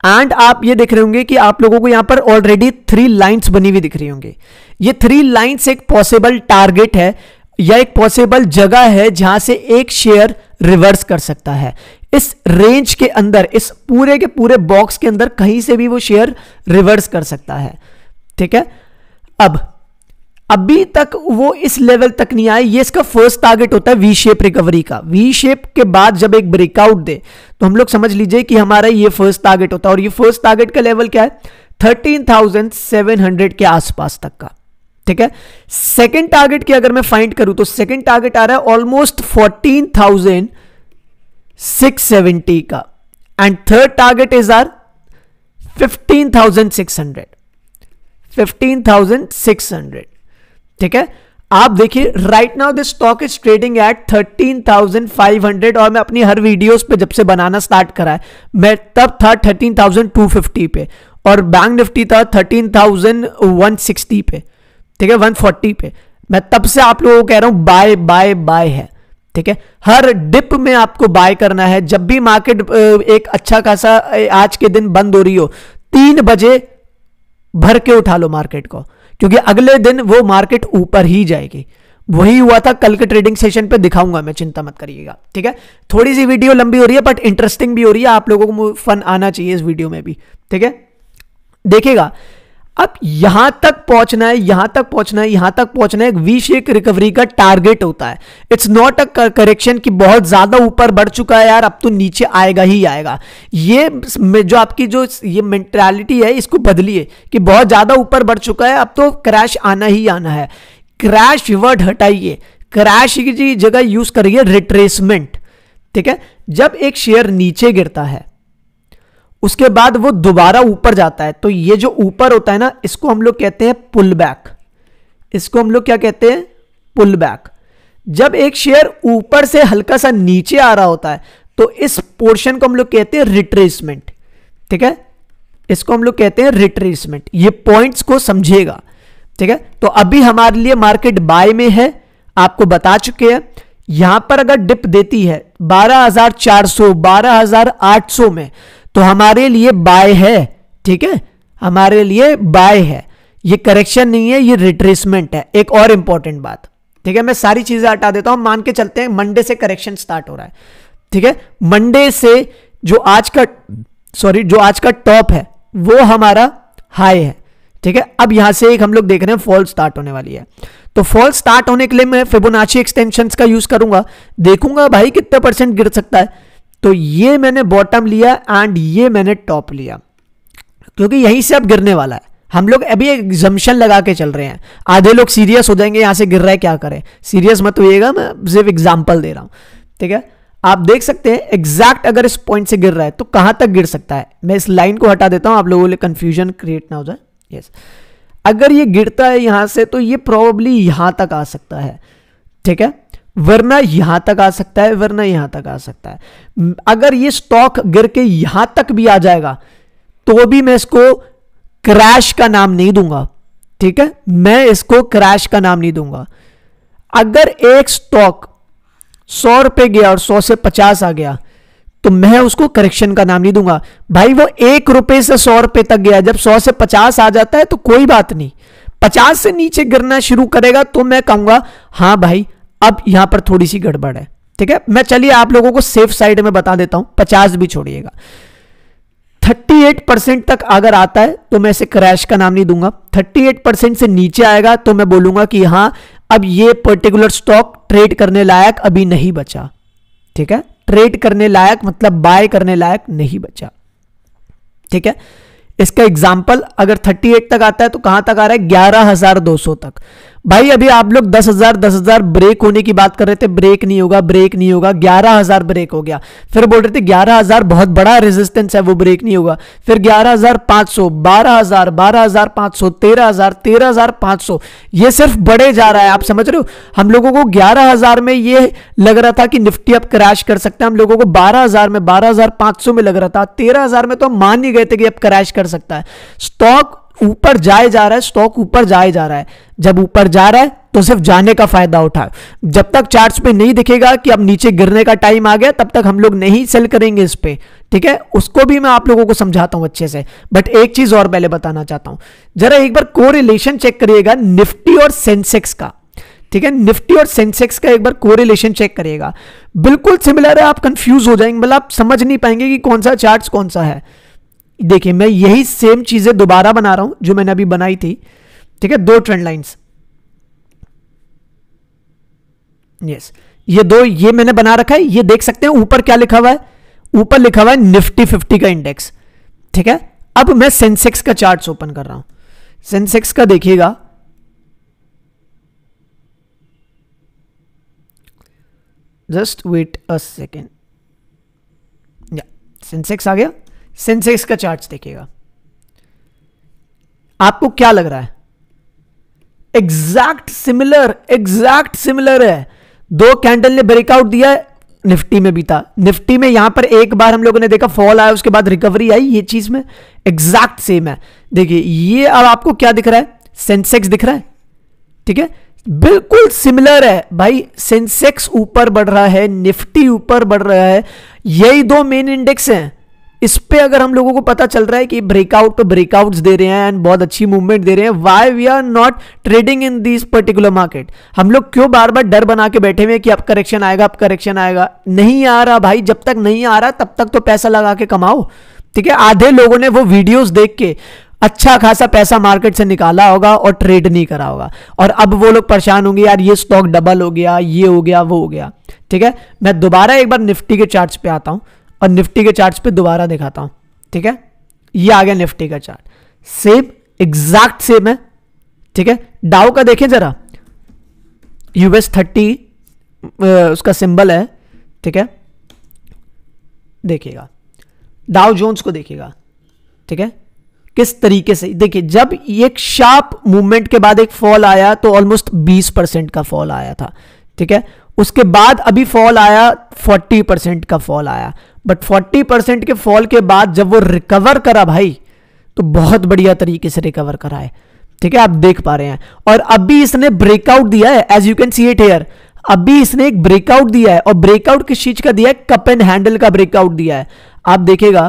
एंड आप ये देख रहे होंगे कि आप लोगों को यहां पर ऑलरेडी थ्री लाइंस बनी हुई दिख रही होंगी ये थ्री लाइंस एक पॉसिबल टारगेट है या एक पॉसिबल जगह है जहां से एक शेयर रिवर्स कर सकता है इस रेंज के अंदर इस पूरे के पूरे बॉक्स के अंदर कहीं से भी वो शेयर रिवर्स कर सकता है ठीक है अब अभी तक वो इस लेवल तक नहीं आए ये इसका फर्स्ट टारगेट होता है वी शेप रिकवरी का वी शेप के बाद जब एक ब्रेकआउट दे तो हम लोग समझ लीजिए कि हमारा ये फर्स्ट टारगेट होता है और ये फर्स्ट टारगेट का लेवल क्या है थर्टीन थाउजेंड सेवन हंड्रेड के आसपास तक का ठीक है सेकेंड टारगेट की अगर मैं फाइंड करूं तो सेकेंड टारगेट आ रहा है almost fourteen thousand six seventy का and third target is are fifteen thousand six hundred fifteen thousand six hundred ठीक है आप देखिए right now this stock is trading at 13,500 और मैं अपनी हर वीडियोस पे जब से बनाना स्टार्ट करा है मैं तब था 13,250 पे और बैंक निफ्टी था 13,160 पे ठीक है 140 पे मैं तब से आप लोगों को कह रहा हूं बाय बाय बाय है ठीक है हर डिप में आपको बाय करना है जब भी मार्केट एक अच्छा खासा आज के दिन बंद हो रही हो तीन बजे भर के उठा लो मार्केट को क्योंकि अगले दिन वो मार्केट ऊपर ही जाएगी वही हुआ था कल के ट्रेडिंग सेशन पे दिखाऊंगा मैं चिंता मत करिएगा ठीक है थोड़ी सी वीडियो लंबी हो रही है बट इंटरेस्टिंग भी हो रही है आप लोगों को फन आना चाहिए इस वीडियो में भी ठीक है देखिएगा अब यहां तक पहुंचना है यहां तक पहुंचना है यहां तक पहुंचना है एक वी शेक रिकवरी का टारगेट होता है इट्स नॉट अ करेक्शन कि बहुत ज्यादा ऊपर बढ़ चुका है यार अब तो नीचे आएगा ही आएगा ये जो आपकी जो ये मेंटेलिटी है इसको बदलिए कि बहुत ज्यादा ऊपर बढ़ चुका है अब तो क्रैश आना ही आना है क्रैश वर्ड हटाइए क्रैश की जगह यूज करिए रिट्रेसमेंट ठीक है जब एक शेयर नीचे गिरता है उसके बाद वो दोबारा ऊपर जाता है तो ये जो ऊपर होता है ना इसको हम लोग कहते हैं पुल बैक इसको हम लोग क्या कहते हैं पुल बैक जब एक शेयर ऊपर से हल्का सा नीचे आ रहा होता है तो इस पोर्शन को हम लोग कहते हैं रिट्रेसमेंट ठीक है इसको हम लोग कहते हैं रिट्रेसमेंट ये पॉइंट्स को समझेगा ठीक है तो अभी हमारे लिए मार्केट बाय में है आपको बता चुके हैं यहां पर अगर डिप देती है 12,400 12,800 में तो हमारे लिए बाय है ठीक है हमारे लिए बाय है ये करेक्शन नहीं है ये रिट्रेसमेंट है एक और इंपॉर्टेंट बात ठीक है मैं सारी चीजें हटा देता हूं मान के चलते हैं मंडे से करेक्शन स्टार्ट हो रहा है ठीक है मंडे से जो आज का सॉरी जो आज का टॉप है वो हमारा हाई है ठीक है अब यहां से एक हम लोग देख रहे हैं फॉल स्टार्ट होने वाली है तो फॉल स्टार्ट होने के लिए मैं फेबोनाची एक्सटेंशन का यूज करूंगा देखूंगा भाई कितने परसेंट गिर सकता है तो ये मैंने बॉटम लिया एंड ये मैंने टॉप लिया क्योंकि यहीं से अब गिरने वाला है हम लोग अभी एग्जम्पन लगा के चल रहे हैं आधे लोग सीरियस हो जाएंगे यहाँ से गिर रहा है क्या करें सीरियस मत होइएगा मैं सिर्फ एग्जाम्पल दे रहा हूँ ठीक है आप देख सकते हैं एग्जैक्ट अगर इस पॉइंट से गिर रहा है तो कहाँ तक गिर सकता है मैं इस लाइन को हटा देता हूँ आप लोगों के कन्फ्यूजन क्रिएट ना हो जाए यस अगर ये गिरता है यहाँ से तो ये प्रॉब्ली यहाँ तक आ सकता है ठीक है वरना यहां तक आ सकता है वरना यहां तक आ सकता है अगर ये स्टॉक गिर के यहां तक भी आ जाएगा तो भी मैं इसको क्रैश का नाम नहीं दूंगा ठीक है मैं इसको क्रैश का नाम नहीं दूंगा अगर एक स्टॉक सौ रुपए गया और सौ से पचास आ गया तो मैं उसको करेक्शन का नाम नहीं दूंगा भाई वो एक रुपए से सौ रुपए तक गया जब सौ से पचास आ जाता है तो कोई बात नहीं पचास से नीचे गिरना शुरू करेगा तो मैं कहूंगा हाँ भाई अब यहां पर थोड़ी सी गड़बड़ है ठीक है मैं चलिए आप लोगों को सेफ साइड में बता देता हूं पचास भी छोड़िएगा 38 परसेंट तक अगर आता है तो मैं इसे क्रैश का नाम नहीं दूंगा 38 परसेंट से नीचे आएगा तो मैं बोलूंगा कि हां अब ये पर्टिकुलर स्टॉक ट्रेड करने लायक अभी नहीं बचा ठीक है ट्रेड करने लायक मतलब बाय करने लायक नहीं बचा ठीक है इसका एग्जाम्पल अगर 38 तक आता है तो कहां तक आ रहा है ग्यारह तक भाई अभी आप लोग दस हजार दस हजार ब्रेक होने की बात कर रहे थे ब्रेक नहीं होगा ब्रेक नहीं होगा ग्यारह हजार ब्रेक हो गया फिर बोल रहे थे ग्यारह हजार बहुत बड़ा रेजिस्टेंस है वो ब्रेक नहीं होगा फिर ग्यारह हजार पांच सौ बारह हजार बारह हजार पांच सौ तेरह हजार तेरह हजार पांच सौ ये सिर्फ बढ़े जा रहा है आप समझ रहे हो हम लोगों को ग्यारह हजार में ये लग रहा था कि निफ्टी अब क्रैश कर सकते हैं हम लोगों को बारह हजार में बारह हजार पांच सौ में लग रहा था तेरह हजार में तो हम मान ही गए थे कि अब क्रैश कर सकता है स्टॉक ऊपर जाए जा रहा है स्टॉक ऊपर जाए जा रहा है जब ऊपर जा रहा है तो सिर्फ जाने का फायदा उठा जब तक चार्ट्स पे नहीं दिखेगा कि अब नीचे गिरने का टाइम आ गया तब तक हम लोग नहीं सेल करेंगे इस पर ठीक है उसको भी मैं आप लोगों को समझाता हूं अच्छे से बट एक चीज और पहले बताना चाहता हूं जरा एक बार को चेक करिएगा निफ्टी और सेंसेक्स का ठीक है निफ्टी और सेंसेक्स का एक बार कोरिलेशन चेक करिएगा बिल्कुल सिमिलर है आप कंफ्यूज हो जाएंगे मतलब आप समझ नहीं पाएंगे कि कौन सा चार्ट कौन सा है देखिए मैं यही सेम चीज़ें दोबारा बना रहा हूं जो मैंने अभी बनाई थी ठीक है दो ट्रेंड लाइन्स यस ये दो ये मैंने बना रखा है ये देख सकते हैं ऊपर क्या लिखा हुआ है ऊपर लिखा हुआ है निफ्टी फिफ्टी का इंडेक्स ठीक है अब मैं सेंसेक्स का चार्ट ओपन कर रहा हूं सेंसेक्स का देखिएगा जस्ट वेट अ सेकेंड या सेंसेक्स आ गया सेंसेक्स का चार्ट देखिएगा आपको क्या लग रहा है एग्जैक्ट सिमिलर एग्जैक्ट सिमिलर है दो कैंडल ने ब्रेकआउट दिया निफ्टी में भी था निफ्टी में यहां पर एक बार हम लोगों ने देखा फॉल आया उसके बाद रिकवरी आई ये चीज में एग्जैक्ट सेम है देखिए ये अब आपको क्या दिख रहा है सेंसेक्स दिख रहा है ठीक है बिल्कुल सिमिलर है भाई सेंसेक्स ऊपर बढ़ रहा है निफ्टी ऊपर बढ़ रहा है यही दो मेन इंडेक्स हैं इस पे अगर हम लोगों को पता चल रहा है कि ब्रेकआउट पे ब्रेकआउट्स दे रहे हैं एंड बहुत अच्छी मूवमेंट दे रहे हैं why we are not trading in this particular market हम लोग क्यों बार बार डर बना के बैठे हुए कि अब करेक्शन आएगा अब करेक्शन आएगा नहीं आ रहा भाई जब तक नहीं आ रहा तब तक तो पैसा लगा के कमाओ ठीक है आधे लोगों ने वो वीडियोज देख के अच्छा खासा पैसा मार्केट से निकाला होगा और ट्रेड नहीं करा होगा और अब वो लोग परेशान होंगे यार ये स्टॉक डबल हो गया ये हो गया वो हो गया ठीक है मैं दोबारा एक बार निफ्टी के चार्ट पे आता हूं और निफ्टी के चार्ट्स पे दोबारा दिखाता हूं ठीक है ये आ गया निफ्टी का चार्ट सेम एग्जैक्ट सेम है ठीक है डाउ का देखें जरा यूएस थर्टी उसका सिंबल है ठीक है देखिएगा डाउ जोन्स को देखिएगा ठीक है किस तरीके से देखिए जब एक शार्प मूवमेंट के बाद एक फॉल आया तो ऑलमोस्ट 20 परसेंट का फॉल आया था ठीक है उसके बाद अभी फॉल आया 40 परसेंट का फॉल आया बट 40 परसेंट के फॉल के बाद जब वो रिकवर करा भाई तो बहुत बढ़िया तरीके से रिकवर करा है ठीक है आप देख पा रहे हैं और अभी इसने ब्रेकआउट दिया है as you can see it here अभी इसने एक ब्रेकआउट दिया है और ब्रेकआउट किस चीज का दिया है कप एंड हैंडल का ब्रेकआउट दिया है आप देखेगा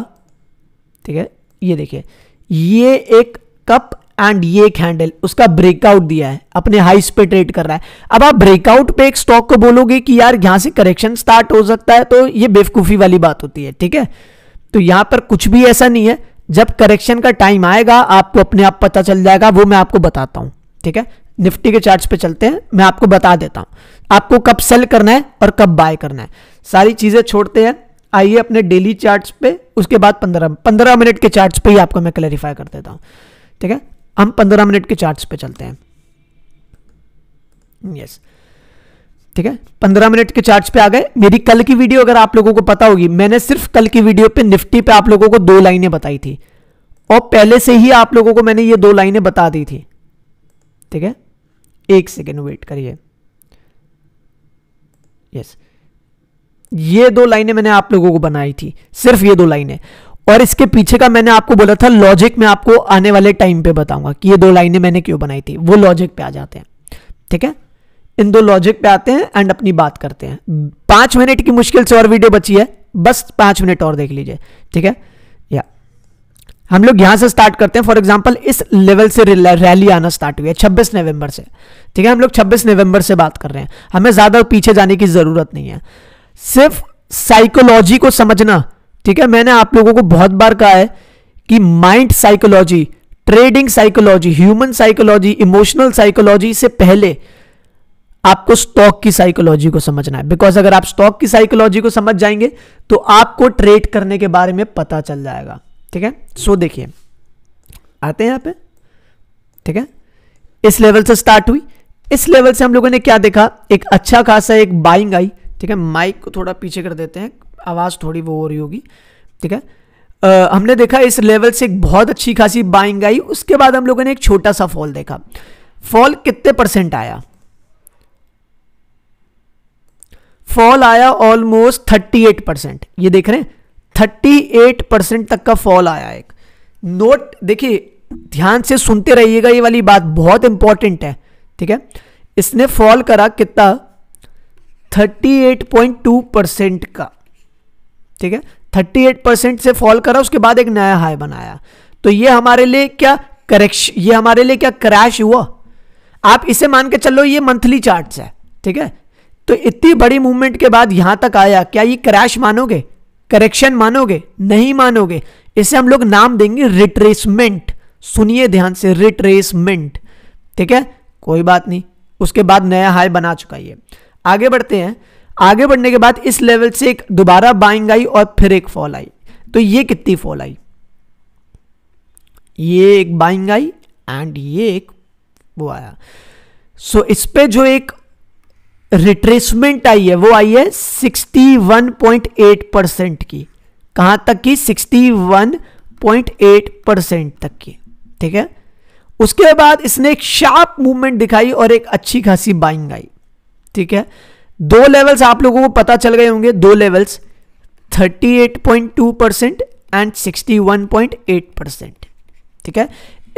ठीक है ये देखिए ये एक कप एंड ये एक हैंडल उसका ब्रेकआउट दिया है अपने हाइस पे ट्रेड कर रहा है अब आप ब्रेकआउट पे एक स्टॉक को बोलोगे कि यार यहां से करेक्शन स्टार्ट हो सकता है तो ये बेवकूफ़ी वाली बात होती है ठीक है तो यहां पर कुछ भी ऐसा नहीं है जब करेक्शन का टाइम आएगा आपको अपने आप पता चल जाएगा वो मैं आपको बताता हूँ ठीक है निफ्टी के चार्ट पे चलते हैं मैं आपको बता देता हूँ आपको कब सेल करना है और कब बाय करना है सारी चीज़ें छोड़ते हैं आइए अपने डेली चार्ट्स पे उसके बाद पंद्रह पंद्रह मिनट के चार्ट्स पे ही आपको मैं क्लैरिफाई कर देता हूँ ठीक है हम पंद्रह मिनट के चार्ट्स पे चलते हैं यस yes. ठीक है पंद्रह मिनट के चार्ट्स पे आ गए मेरी कल की वीडियो अगर आप लोगों को पता होगी मैंने सिर्फ कल की वीडियो पे निफ्टी पे आप लोगों को दो लाइनें बताई थी और पहले से ही आप लोगों को मैंने ये दो लाइनें बता दी थी ठीक है एक सेकेंड वेट करिए यस ये दो लाइनें मैंने आप लोगों को बनाई थी सिर्फ ये दो लाइनें और इसके पीछे का मैंने आपको बोला था लॉजिक में आपको आने वाले टाइम पे बताऊंगा कि ये दो लाइनें मैंने क्यों बनाई थी वो लॉजिक पे आ जाते हैं ठीक है इन दो लॉजिक पे आते हैं एंड अपनी बात करते हैं पांच मिनट की मुश्किल से और वीडियो बची है बस पांच मिनट और देख लीजिए ठीक है या हम लोग यहां से स्टार्ट करते हैं फॉर एग्जाम्पल इस लेवल से रैली आना स्टार्ट हुई है छब्बीस नवंबर से ठीक है हम लोग छब्बीस नवंबर से बात कर रहे हैं हमें ज्यादा पीछे जाने की जरूरत नहीं है सिर्फ साइकोलॉजी को समझना ठीक है मैंने आप लोगों को बहुत बार कहा है कि mind psychology trading psychology human psychology emotional psychology से पहले आपको स्टॉक की साइकोलॉजी को समझना है बिकॉज अगर आप स्टॉक की साइकोलॉजी को समझ जाएंगे तो आपको ट्रेड करने के बारे में पता चल जाएगा ठीक है सो देखिए आते हैं यहां पे ठीक है इस लेवल से स्टार्ट हुई इस लेवल से हम लोगों ने क्या देखा एक अच्छा खासा एक बाइंग आई ठीक है माइक को थोड़ा पीछे कर देते हैं आवाज़ थोड़ी वो हो रही होगी ठीक है आ, हमने देखा इस लेवल से एक बहुत अच्छी खासी बाइंग आई उसके बाद हम लोगों ने एक छोटा सा फॉल देखा फॉल कितने परसेंट आया फॉल आया ऑलमोस्ट थर्टी एट परसेंट ये देख रहे हैं थर्टी एट परसेंट तक का फॉल आया एक नोट देखिए ध्यान से सुनते रहिएगा ये वाली बात बहुत इंपॉर्टेंट है ठीक है इसने फॉल करा कितना 38.2 परसेंट का ठीक है 38 परसेंट से फॉल करा उसके बाद एक नया हाई बनाया तो ये हमारे लिए क्या करेक्श ये हमारे लिए क्या क्रैश हुआ आप इसे मान के चलो ये मंथली चार्ट है ठीक है तो इतनी बड़ी मूवमेंट के बाद यहां तक आया क्या ये क्रैश मानोगे करेक्शन मानोगे नहीं मानोगे इसे हम लोग नाम देंगे रिट्रेसमेंट सुनिए ध्यान से रिट्रेसमेंट ठीक है कोई बात नहीं उसके बाद नया हाई बना चुका ये आगे बढ़ते हैं आगे बढ़ने के बाद इस लेवल से एक दोबारा बाइंग आई और फिर एक फॉल आई तो ये कितनी फॉल आई ये एक बाइंग आई एंड ये एक वो आया सो इस पे जो एक रिट्रेसमेंट आई है वो आई है 61.8 परसेंट की कहां तक की 61.8 परसेंट तक की ठीक है उसके बाद इसने एक शार्प मूवमेंट दिखाई और एक अच्छी खासी बाइंग आई ठीक है दो लेवल्स आप लोगों को पता चल गए होंगे दो लेवल्स 38.2 परसेंट एंड 61.8 परसेंट ठीक है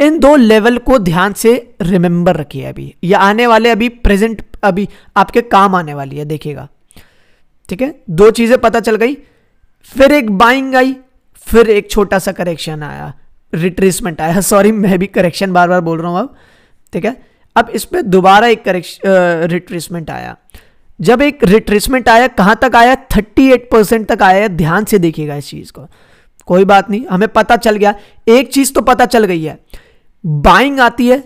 इन दो लेवल को ध्यान से रिमेंबर रखिए अभी ये आने वाले अभी प्रेजेंट अभी आपके काम आने वाली है देखिएगा ठीक है दो चीज़ें पता चल गई फिर एक बाइंग आई फिर एक छोटा सा करेक्शन आया रिट्रेसमेंट आया सॉरी <laughs> मैं भी करेक्शन बार बार बोल रहा हूं अब ठीक है अब इस पर दोबारा एक करेक्शन रिट्रेसमेंट आया जब एक रिट्रेसमेंट आया कहाँ तक आया 38 परसेंट तक आया ध्यान से देखिएगा इस चीज़ को कोई बात नहीं हमें पता चल गया एक चीज़ तो पता चल गई है बाइंग आती है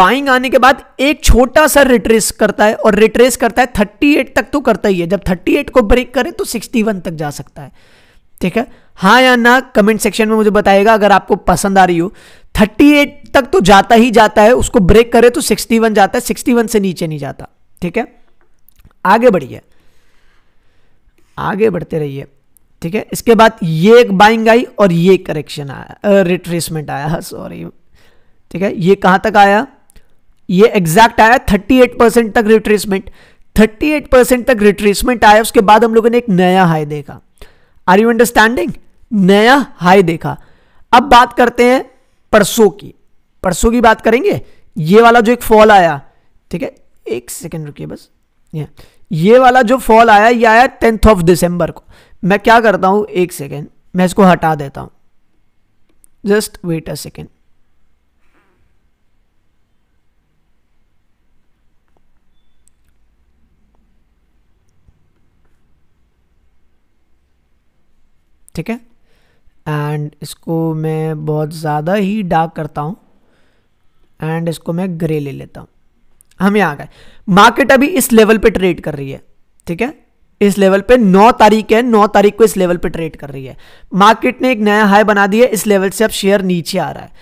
बाइंग आने के बाद एक छोटा सा रिट्रेस करता है और रिट्रेस करता है 38 तक तो करता ही है जब 38 को ब्रेक करे तो 61 तक जा सकता है ठीक है हाँ या ना कमेंट सेक्शन में मुझे बताएगा अगर आपको पसंद आ रही हो 38 तक तो जाता ही जाता है उसको ब्रेक करे तो 61 जाता है 61 से नीचे नहीं जाता ठीक है आगे बढ़िए आगे बढ़ते रहिए ठीक है इसके बाद ये एक बाइंग आई और ये करेक्शन आया रिट्रेसमेंट आया सॉरी ठीक है ये कहां तक आया ये एग्जैक्ट आया 38 परसेंट तक रिट्रेसमेंट 38 परसेंट तक रिट्रेसमेंट आया उसके बाद हम लोगों ने एक नया हाई देखा आर यू अंडरस्टैंडिंग नया हाई देखा अब बात करते हैं परसों की परसों की बात करेंगे ये वाला जो एक फॉल आया ठीक है एक सेकेंड रुकिए बस ये ये वाला जो फॉल आया ये आया टेंथ ऑफ दिसंबर को मैं क्या करता हूँ एक सेकेंड मैं इसको हटा देता हूँ जस्ट वेट अ सेकेंड ठीक है एंड इसको मैं बहुत ज़्यादा ही डार्क करता हूँ एंड इसको मैं ग्रे ले लेता हूँ हम यहां गए मार्केट अभी इस लेवल पे ट्रेड कर रही है ठीक है इस लेवल पे 9 तारीख है 9 तारीख को इस लेवल पे ट्रेड कर रही है मार्केट ने एक नया हाई बना दिया इस लेवल से अब शेयर नीचे आ रहा है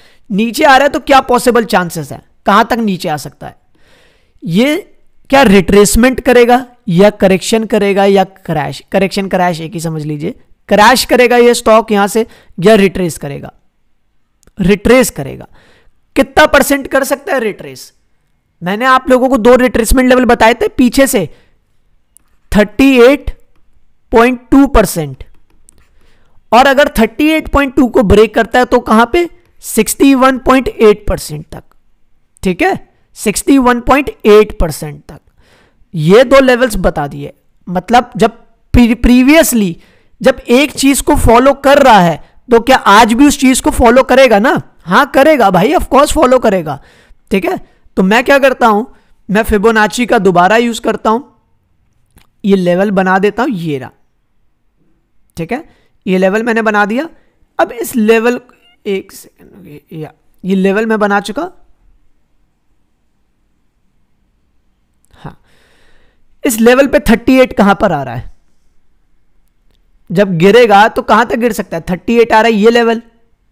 नीचे आ रहा है तो क्या पॉसिबल चांसेस है कहां तक नीचे आ सकता है ये क्या रिट्रेसमेंट करेगा या करेक्शन करेगा या क्रैश करेक्शन क्रैश एक ही समझ लीजिए क्रैश करेगा यह स्टॉक यहां से या रिट्रेस करेगा रिट्रेस करेगा कितना परसेंट कर सकता है रिट्रेस मैंने आप लोगों को दो रिट्रेसमेंट लेवल बताए थे पीछे से 38.2 परसेंट और अगर 38.2 को ब्रेक करता है तो कहां पे 61.8 परसेंट तक ठीक है 61.8 परसेंट तक ये दो लेवल्स बता दिए मतलब जब प्रीवियसली जब एक चीज को फॉलो कर रहा है तो क्या आज भी उस चीज को फॉलो करेगा ना हाँ करेगा भाई ऑफ कोर्स फॉलो करेगा ठीक है तो मैं क्या करता हूँ मैं फिबोनाची का दोबारा यूज़ करता हूँ ये लेवल बना देता हूँ ये रहा ठीक है ये लेवल मैंने बना दिया अब इस लेवल एक सेकेंड या ये लेवल मैं बना चुका हाँ इस लेवल पे 38 कहाँ पर आ रहा है जब गिरेगा तो कहाँ तक गिर सकता है 38 आ रहा है ये लेवल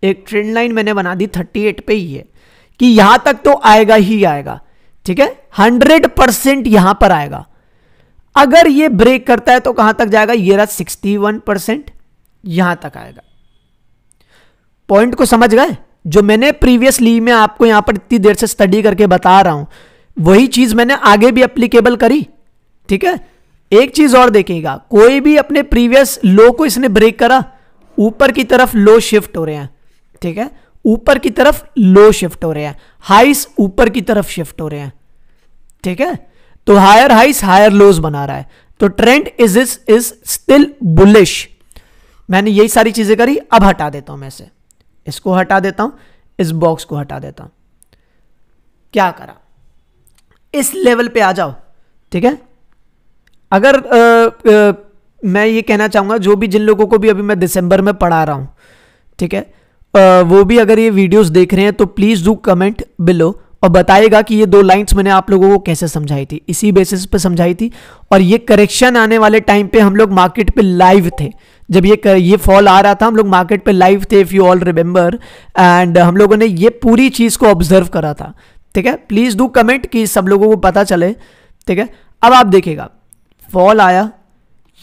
एक ट्रेंड लाइन मैंने बना दी 38 पे है कि यहां तक तो आएगा ही आएगा ठीक है हंड्रेड परसेंट यहां पर आएगा अगर ये ब्रेक करता है तो कहां तक जाएगा ये रहा सिक्सटी वन परसेंट यहां तक आएगा पॉइंट को समझ गए जो मैंने प्रीवियसली मैं आपको यहां पर इतनी देर से स्टडी करके बता रहा हूं वही चीज मैंने आगे भी अप्लीकेबल करी ठीक है एक चीज और देखिएगा कोई भी अपने प्रीवियस लो को इसने ब्रेक करा ऊपर की तरफ लो शिफ्ट हो रहे हैं ठीक है ऊपर की तरफ लो शिफ्ट हो रहे हैं हाइस ऊपर की तरफ शिफ्ट हो रहे हैं ठीक है तो हायर हाइस हायर लोज बना रहा है तो trend is is is still bullish मैंने यही सारी चीजें करी अब हटा देता हूं मैं से इसको हटा देता हूं इस बॉक्स को हटा देता हूं क्या करा इस लेवल पे आ जाओ ठीक है अगर आ, आ, मैं ये कहना चाहूंगा जो भी जिन लोगों को भी अभी मैं दिसंबर में पढ़ा रहा हूं ठीक है वो भी अगर ये वीडियोस देख रहे हैं तो प्लीज़ डू कमेंट बिलो और बताएगा कि ये दो लाइंस मैंने आप लोगों को कैसे समझाई थी इसी बेसिस पे समझाई थी और ये करेक्शन आने वाले टाइम पे हम लोग मार्केट पे लाइव थे जब ये कर, ये फॉल आ रहा था हम लोग मार्केट पे लाइव थे if you all remember and हम लोगों ने ये पूरी चीज़ को ऑब्जर्व करा था ठीक है प्लीज़ डू कमेंट कि सब लोगों को पता चले ठीक है अब आप देखेगा फॉल आया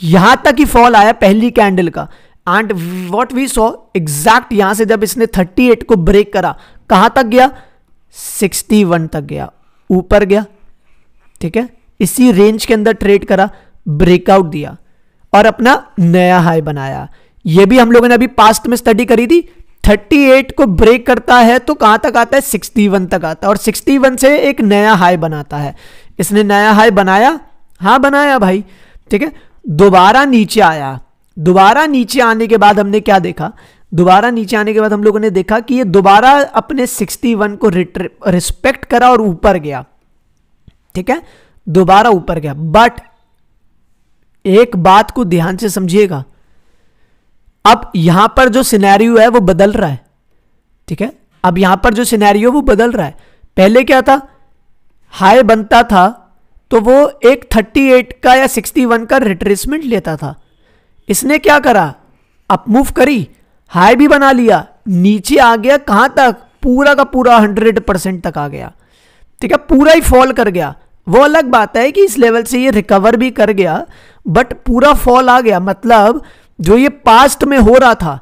यहां तक ही फॉल आया पहली कैंडल का and what we saw exact यहां से जब इसने 38 को ब्रेक करा कहां तक गया 61 तक गया ऊपर गया ठीक है इसी रेंज के अंदर ट्रेड करा ब्रेकआउट दिया और अपना नया हाई बनाया ये भी हम लोगों ने अभी पास्ट में स्टडी करी थी 38 को ब्रेक करता है तो कहां तक आता है 61 तक आता है और 61 से एक नया हाई बनाता है इसने नया हाई बनाया हाँ बनाया भाई ठीक है दोबारा नीचे आया दोबारा नीचे आने के बाद हमने क्या देखा दोबारा नीचे आने के बाद हम लोगों ने देखा कि ये दोबारा अपने 61 को रिस्पेक्ट करा और ऊपर गया ठीक है दोबारा ऊपर गया बट एक बात को ध्यान से समझिएगा अब यहां पर जो सिनेरियो है वो बदल रहा है ठीक है अब यहां पर जो सिनेरियो वो बदल रहा है पहले क्या था हाई बनता था तो वो एक 38 का या 61 का रिट्रेसमेंट लेता था इसने क्या करा अप मूव करी हाई भी बना लिया नीचे आ गया कहाँ तक पूरा का पूरा हंड्रेड परसेंट तक आ गया ठीक है पूरा ही फॉल कर गया वो अलग बात है कि इस लेवल से ये रिकवर भी कर गया बट पूरा फॉल आ गया मतलब जो ये पास्ट में हो रहा था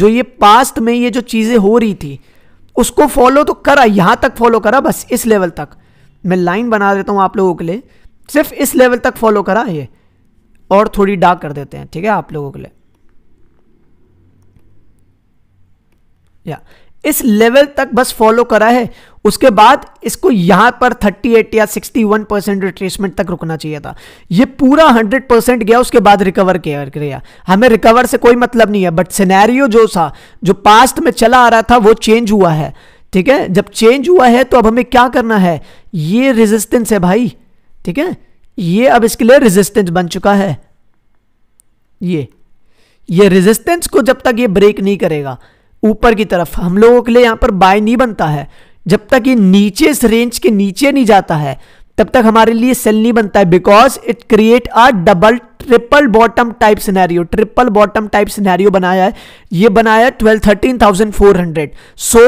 जो ये पास्ट में ये जो चीज़ें हो रही थी उसको फॉलो तो करा यहाँ तक फॉलो करा बस इस लेवल तक मैं लाइन बना देता हूँ आप लोगों के लिए सिर्फ इस लेवल तक फॉलो करा ये और थोड़ी डार्क कर देते हैं ठीक है आप लोगों के लिए या इस लेवल तक बस फॉलो करा है उसके बाद इसको यहां पर 38 या 61 परसेंट रिट्रेसमेंट तक रुकना चाहिए था ये पूरा 100 परसेंट गया उसके बाद रिकवर किया हमें रिकवर से कोई मतलब नहीं है बट सिनेरियो जो था जो पास्ट में चला आ रहा था वो चेंज हुआ है ठीक है जब चेंज हुआ है तो अब हमें क्या करना है ये रेजिस्टेंस है भाई ठीक है ये अब इसके लिए रेजिस्टेंस बन चुका है ये ये रेजिस्टेंस को जब तक ये ब्रेक नहीं करेगा ऊपर की तरफ हम लोगों के लिए यहां पर बाय नहीं बनता है जब तक ये नीचे इस रेंज के नीचे नहीं जाता है तब तक हमारे लिए सेल नहीं बनता है because it create a double triple bottom type scenario triple bottom type scenario बनाया है ये बनाया twelve thirteen thousand four hundred so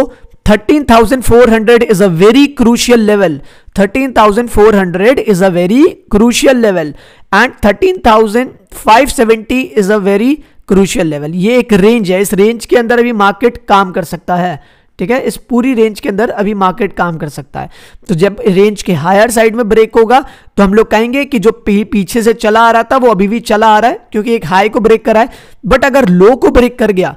13,400 is a very crucial level. 13,400 is a very crucial level. And 13,570 is a very crucial level. ये एक range है इस range के अंदर अभी मार्केट काम कर सकता है ठीक है इस पूरी रेंज के अंदर अभी मार्केट काम कर सकता है तो जब रेंज के हायर साइड में ब्रेक होगा तो हम लोग कहेंगे कि जो पीछे से चला आ रहा था वो अभी भी चला आ रहा है क्योंकि एक हाई को ब्रेक करा है बट अगर लो को ब्रेक कर गया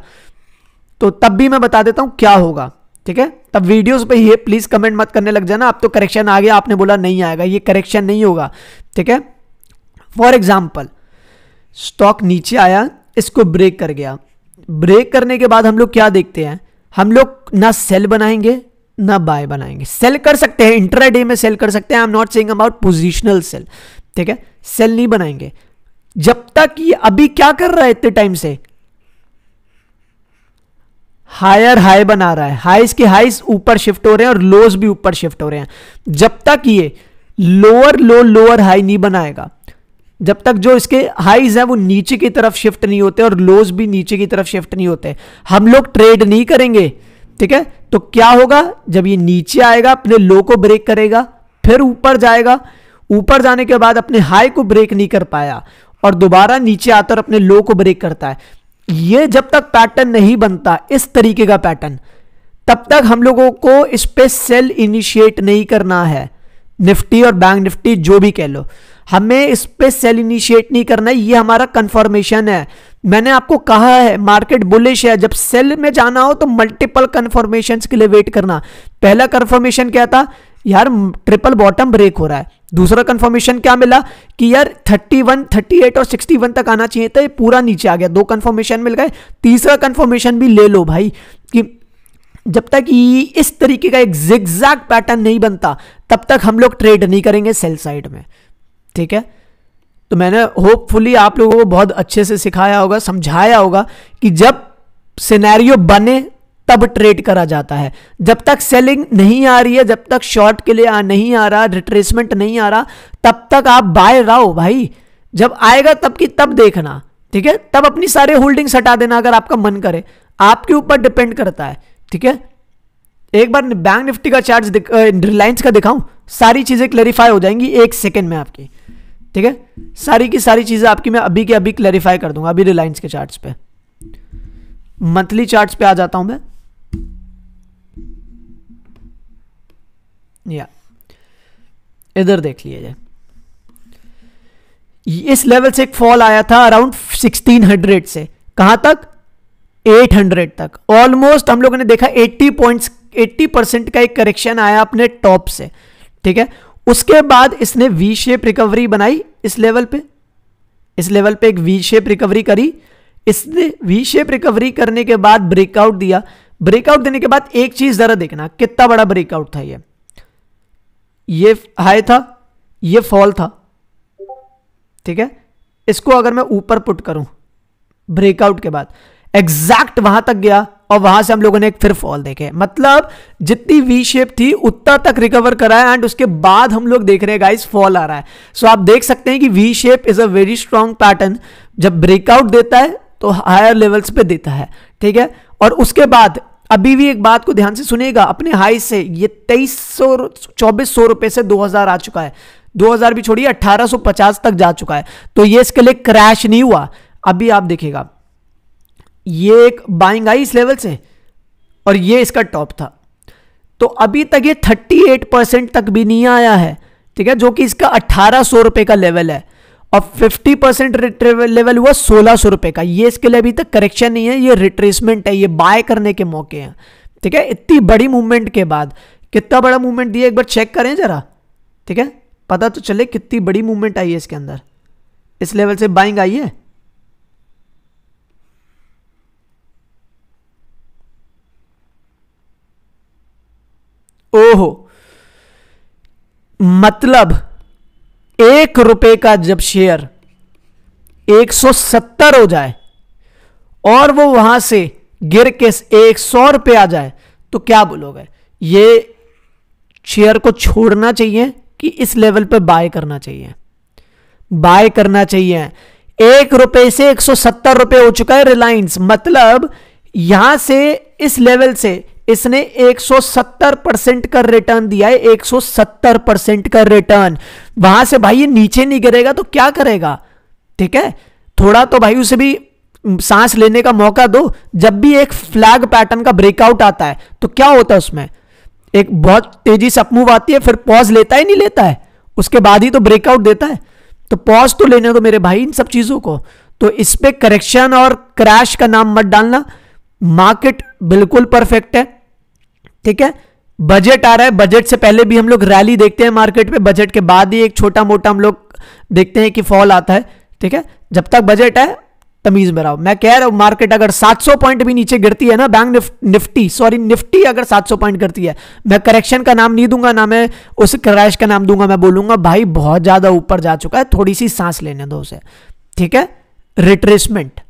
तो तब भी मैं बता देता हूं क्या होगा ठीक है तब वीडियोस पे ये प्लीज़ कमेंट मत करने लग जाना अब तो करेक्शन आ गया आपने बोला नहीं आएगा ये करेक्शन नहीं होगा ठीक है फॉर एग्जाम्पल स्टॉक नीचे आया इसको ब्रेक कर गया ब्रेक करने के बाद हम लोग क्या देखते हैं हम लोग ना सेल बनाएंगे ना बाय बनाएंगे सेल कर सकते हैं इंटरडे में सेल कर सकते हैं I am not saying about positional sell ठीक है सेल नहीं बनाएंगे जब तक ये अभी क्या कर रहा है इतने टाइम से हायर हाई बना रहा है हाइस के हाइस ऊपर शिफ्ट हो रहे हैं और लोज भी ऊपर शिफ्ट हो रहे हैं जब तक ये लोअर लो लोअर हाई नहीं बनाएगा जब तक जो इसके हाइज हैं वो नीचे की तरफ शिफ्ट नहीं होते और लोज भी नीचे की तरफ शिफ्ट नहीं होते हम लोग ट्रेड नहीं करेंगे ठीक है तो क्या होगा जब ये नीचे आएगा अपने लो को ब्रेक करेगा फिर ऊपर जाएगा ऊपर जाने के बाद अपने हाई को ब्रेक नहीं कर पाया और दोबारा नीचे आता और अपने लो को ब्रेक करता है ये जब तक पैटर्न नहीं बनता इस तरीके का पैटर्न तब तक हम लोगों को इस पर सेल इनिशिएट नहीं करना है निफ्टी और बैंक निफ्टी जो भी कह लो हमें इस पर सेल इनिशिएट नहीं करना है ये हमारा कन्फर्मेशन है मैंने आपको कहा है मार्केट बुलिश है जब सेल में जाना हो तो मल्टीपल कन्फर्मेशन के लिए वेट करना पहला कन्फर्मेशन क्या था यार ट्रिपल बॉटम ब्रेक हो रहा है दूसरा कंफर्मेशन क्या मिला कि यार 31, 38 और 61 तक आना चाहिए था ये पूरा नीचे आ गया दो कंफर्मेशन मिल गए तीसरा कंफर्मेशन भी ले लो भाई कि जब तक इस तरीके का एक जिग्जैग पैटर्न नहीं बनता तब तक हम लोग ट्रेड नहीं करेंगे सेल साइड में ठीक है तो मैंने होपफुली आप लोगों को बहुत अच्छे से सिखाया होगा समझाया होगा कि जब सिनेरियो बने तब ट्रेड करा जाता है जब तक सेलिंग नहीं आ रही है जब तक शॉर्ट के लिए नहीं आ रहा रिट्रेसमेंट नहीं आ रहा तब तक आप बाय रहो भाई जब आएगा तब की तब देखना ठीक है तब अपनी सारे होल्डिंग्स हटा देना अगर आपका मन करे आपके ऊपर डिपेंड करता है ठीक है एक बार बैंक निफ्टी का चार्ज रिलायंस का दिखाऊं सारी चीज़ें क्लैरिफाई हो जाएंगी एक सेकेंड में आपकी ठीक है सारी की सारी चीज़ें आपकी मैं अभी के अभी क्लैरिफाई कर दूंगा अभी रिलायंस के चार्ट पे मंथली चार्ट्स पे आ जाता हूं मैं या इधर देख लिया जाए इस लेवल से एक फॉल आया था अराउंड 1600 से कहां तक 800 तक ऑलमोस्ट हम लोगों ने देखा 80 पॉइंट्स 80 परसेंट का एक करेक्शन आया अपने टॉप से ठीक है उसके बाद इसने वी शेप रिकवरी बनाई इस लेवल पे इस लेवल पे एक वी शेप रिकवरी करी इसने वी शेप रिकवरी करने के बाद ब्रेकआउट दिया ब्रेकआउट देने के बाद एक चीज जरा देखना कितना बड़ा ब्रेकआउट था यह ये हाई था ये फॉल था ठीक है इसको अगर मैं ऊपर पुट करूं ब्रेकआउट के बाद एग्जैक्ट वहां तक गया और वहां से हम लोगों ने एक फिर फॉल देखे मतलब जितनी वी शेप थी उतना तक रिकवर करा है एंड उसके बाद हम लोग देख रहे हैं गाइस फॉल आ रहा है सो so, आप देख सकते हैं कि V shape is a very strong pattern जब ब्रेकआउट देता है तो हायर लेवल्स पे देता है ठीक है और उसके बाद अभी भी एक बात को ध्यान से सुनेगा अपने हाई से ये तेईस सौ चौबीस सौ रुपए से 2000 आ चुका है 2000 भी छोड़िए 1850 तक जा चुका है तो ये इसके लिए क्रैश नहीं हुआ अभी आप देखेगा ये एक बाइंग आई इस लेवल से और ये इसका टॉप था तो अभी तक ये 38 परसेंट तक भी नहीं आया है ठीक है जो कि इसका अट्ठारह सौ का लेवल है और 50 परसेंट लेवल हुआ सोलह सौ रुपए का ये इसके लिए अभी तक करेक्शन नहीं है ये रिट्रेसमेंट है ये बाय करने के मौके हैं ठीक है इतनी बड़ी मूवमेंट के बाद कितना बड़ा मूवमेंट दिया एक बार चेक करें जरा ठीक है पता तो चले कितनी बड़ी मूवमेंट आई है इसके अंदर इस लेवल से बाइंग आई है ओहो मतलब एक रुपए का जब शेयर 170 हो जाए और वो वहां से गिर के एक सौ रुपये आ जाए तो क्या बोलोगे ये शेयर को छोड़ना चाहिए कि इस लेवल पे बाय करना चाहिए बाय करना चाहिए एक रुपए से एक सौ सत्तर रुपये हो चुका है रिलायंस मतलब यहां से इस लेवल से इसने 170 परसेंट का रिटर्न दिया है 170 परसेंट का रिटर्न वहां से भाई ये नीचे नहीं गिरेगा तो क्या करेगा ठीक है थोड़ा तो भाई उसे भी सांस लेने का मौका दो जब भी एक फ्लैग पैटर्न का ब्रेकआउट आता है तो क्या होता है उसमें एक बहुत तेजी से अपमूव आती है फिर पॉज लेता ही नहीं लेता है उसके बाद ही तो ब्रेकआउट देता है तो पॉज तो लेने दो मेरे भाई इन सब चीज़ों को तो इस पर करेक्शन और क्रैश का नाम मत डालना मार्केट बिल्कुल परफेक्ट है ठीक है बजट आ रहा है बजट से पहले भी हम लोग रैली देखते हैं मार्केट पे बजट के बाद ही एक छोटा मोटा हम लोग देखते हैं कि फॉल आता है ठीक है जब तक बजट है तमीज में रहो मैं कह रहा हूं मार्केट अगर 700 पॉइंट भी नीचे गिरती है ना बैंक निफ, निफ्टी सॉरी निफ्टी अगर 700 पॉइंट करती है मैं करेक्शन का नाम नहीं दूंगा ना मैं उस क्रैश का नाम दूंगा मैं बोलूंगा भाई बहुत ज्यादा ऊपर जा चुका है थोड़ी सी सांस लेने दो उसे ठीक है रिट्रेसमेंट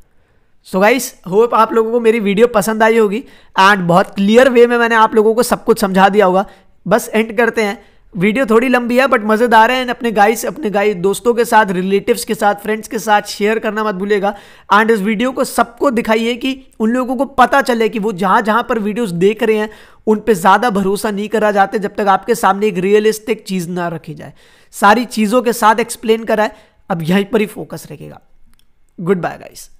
सो गाइस होप आप लोगों को मेरी वीडियो पसंद आई होगी एंड बहुत क्लियर वे में मैंने आप लोगों को सब कुछ समझा दिया होगा बस एंड करते हैं वीडियो थोड़ी लंबी है बट मज़ेदार है एंड अपने गाइस अपने गाय दोस्तों के साथ रिलेटिव्स के साथ फ्रेंड्स के साथ शेयर करना मत भूलेगा एंड इस वीडियो को सबको दिखाइए कि उन लोगों को पता चले कि वो जहाँ जहाँ पर वीडियोस देख रहे हैं उन पे ज़्यादा भरोसा नहीं करा जाते जब तक आपके सामने एक रियलिस्टिक चीज़ ना रखी जाए सारी चीज़ों के साथ एक्सप्लेन कराए अब यहीं पर ही फोकस रखेगा गुड बाय गाइस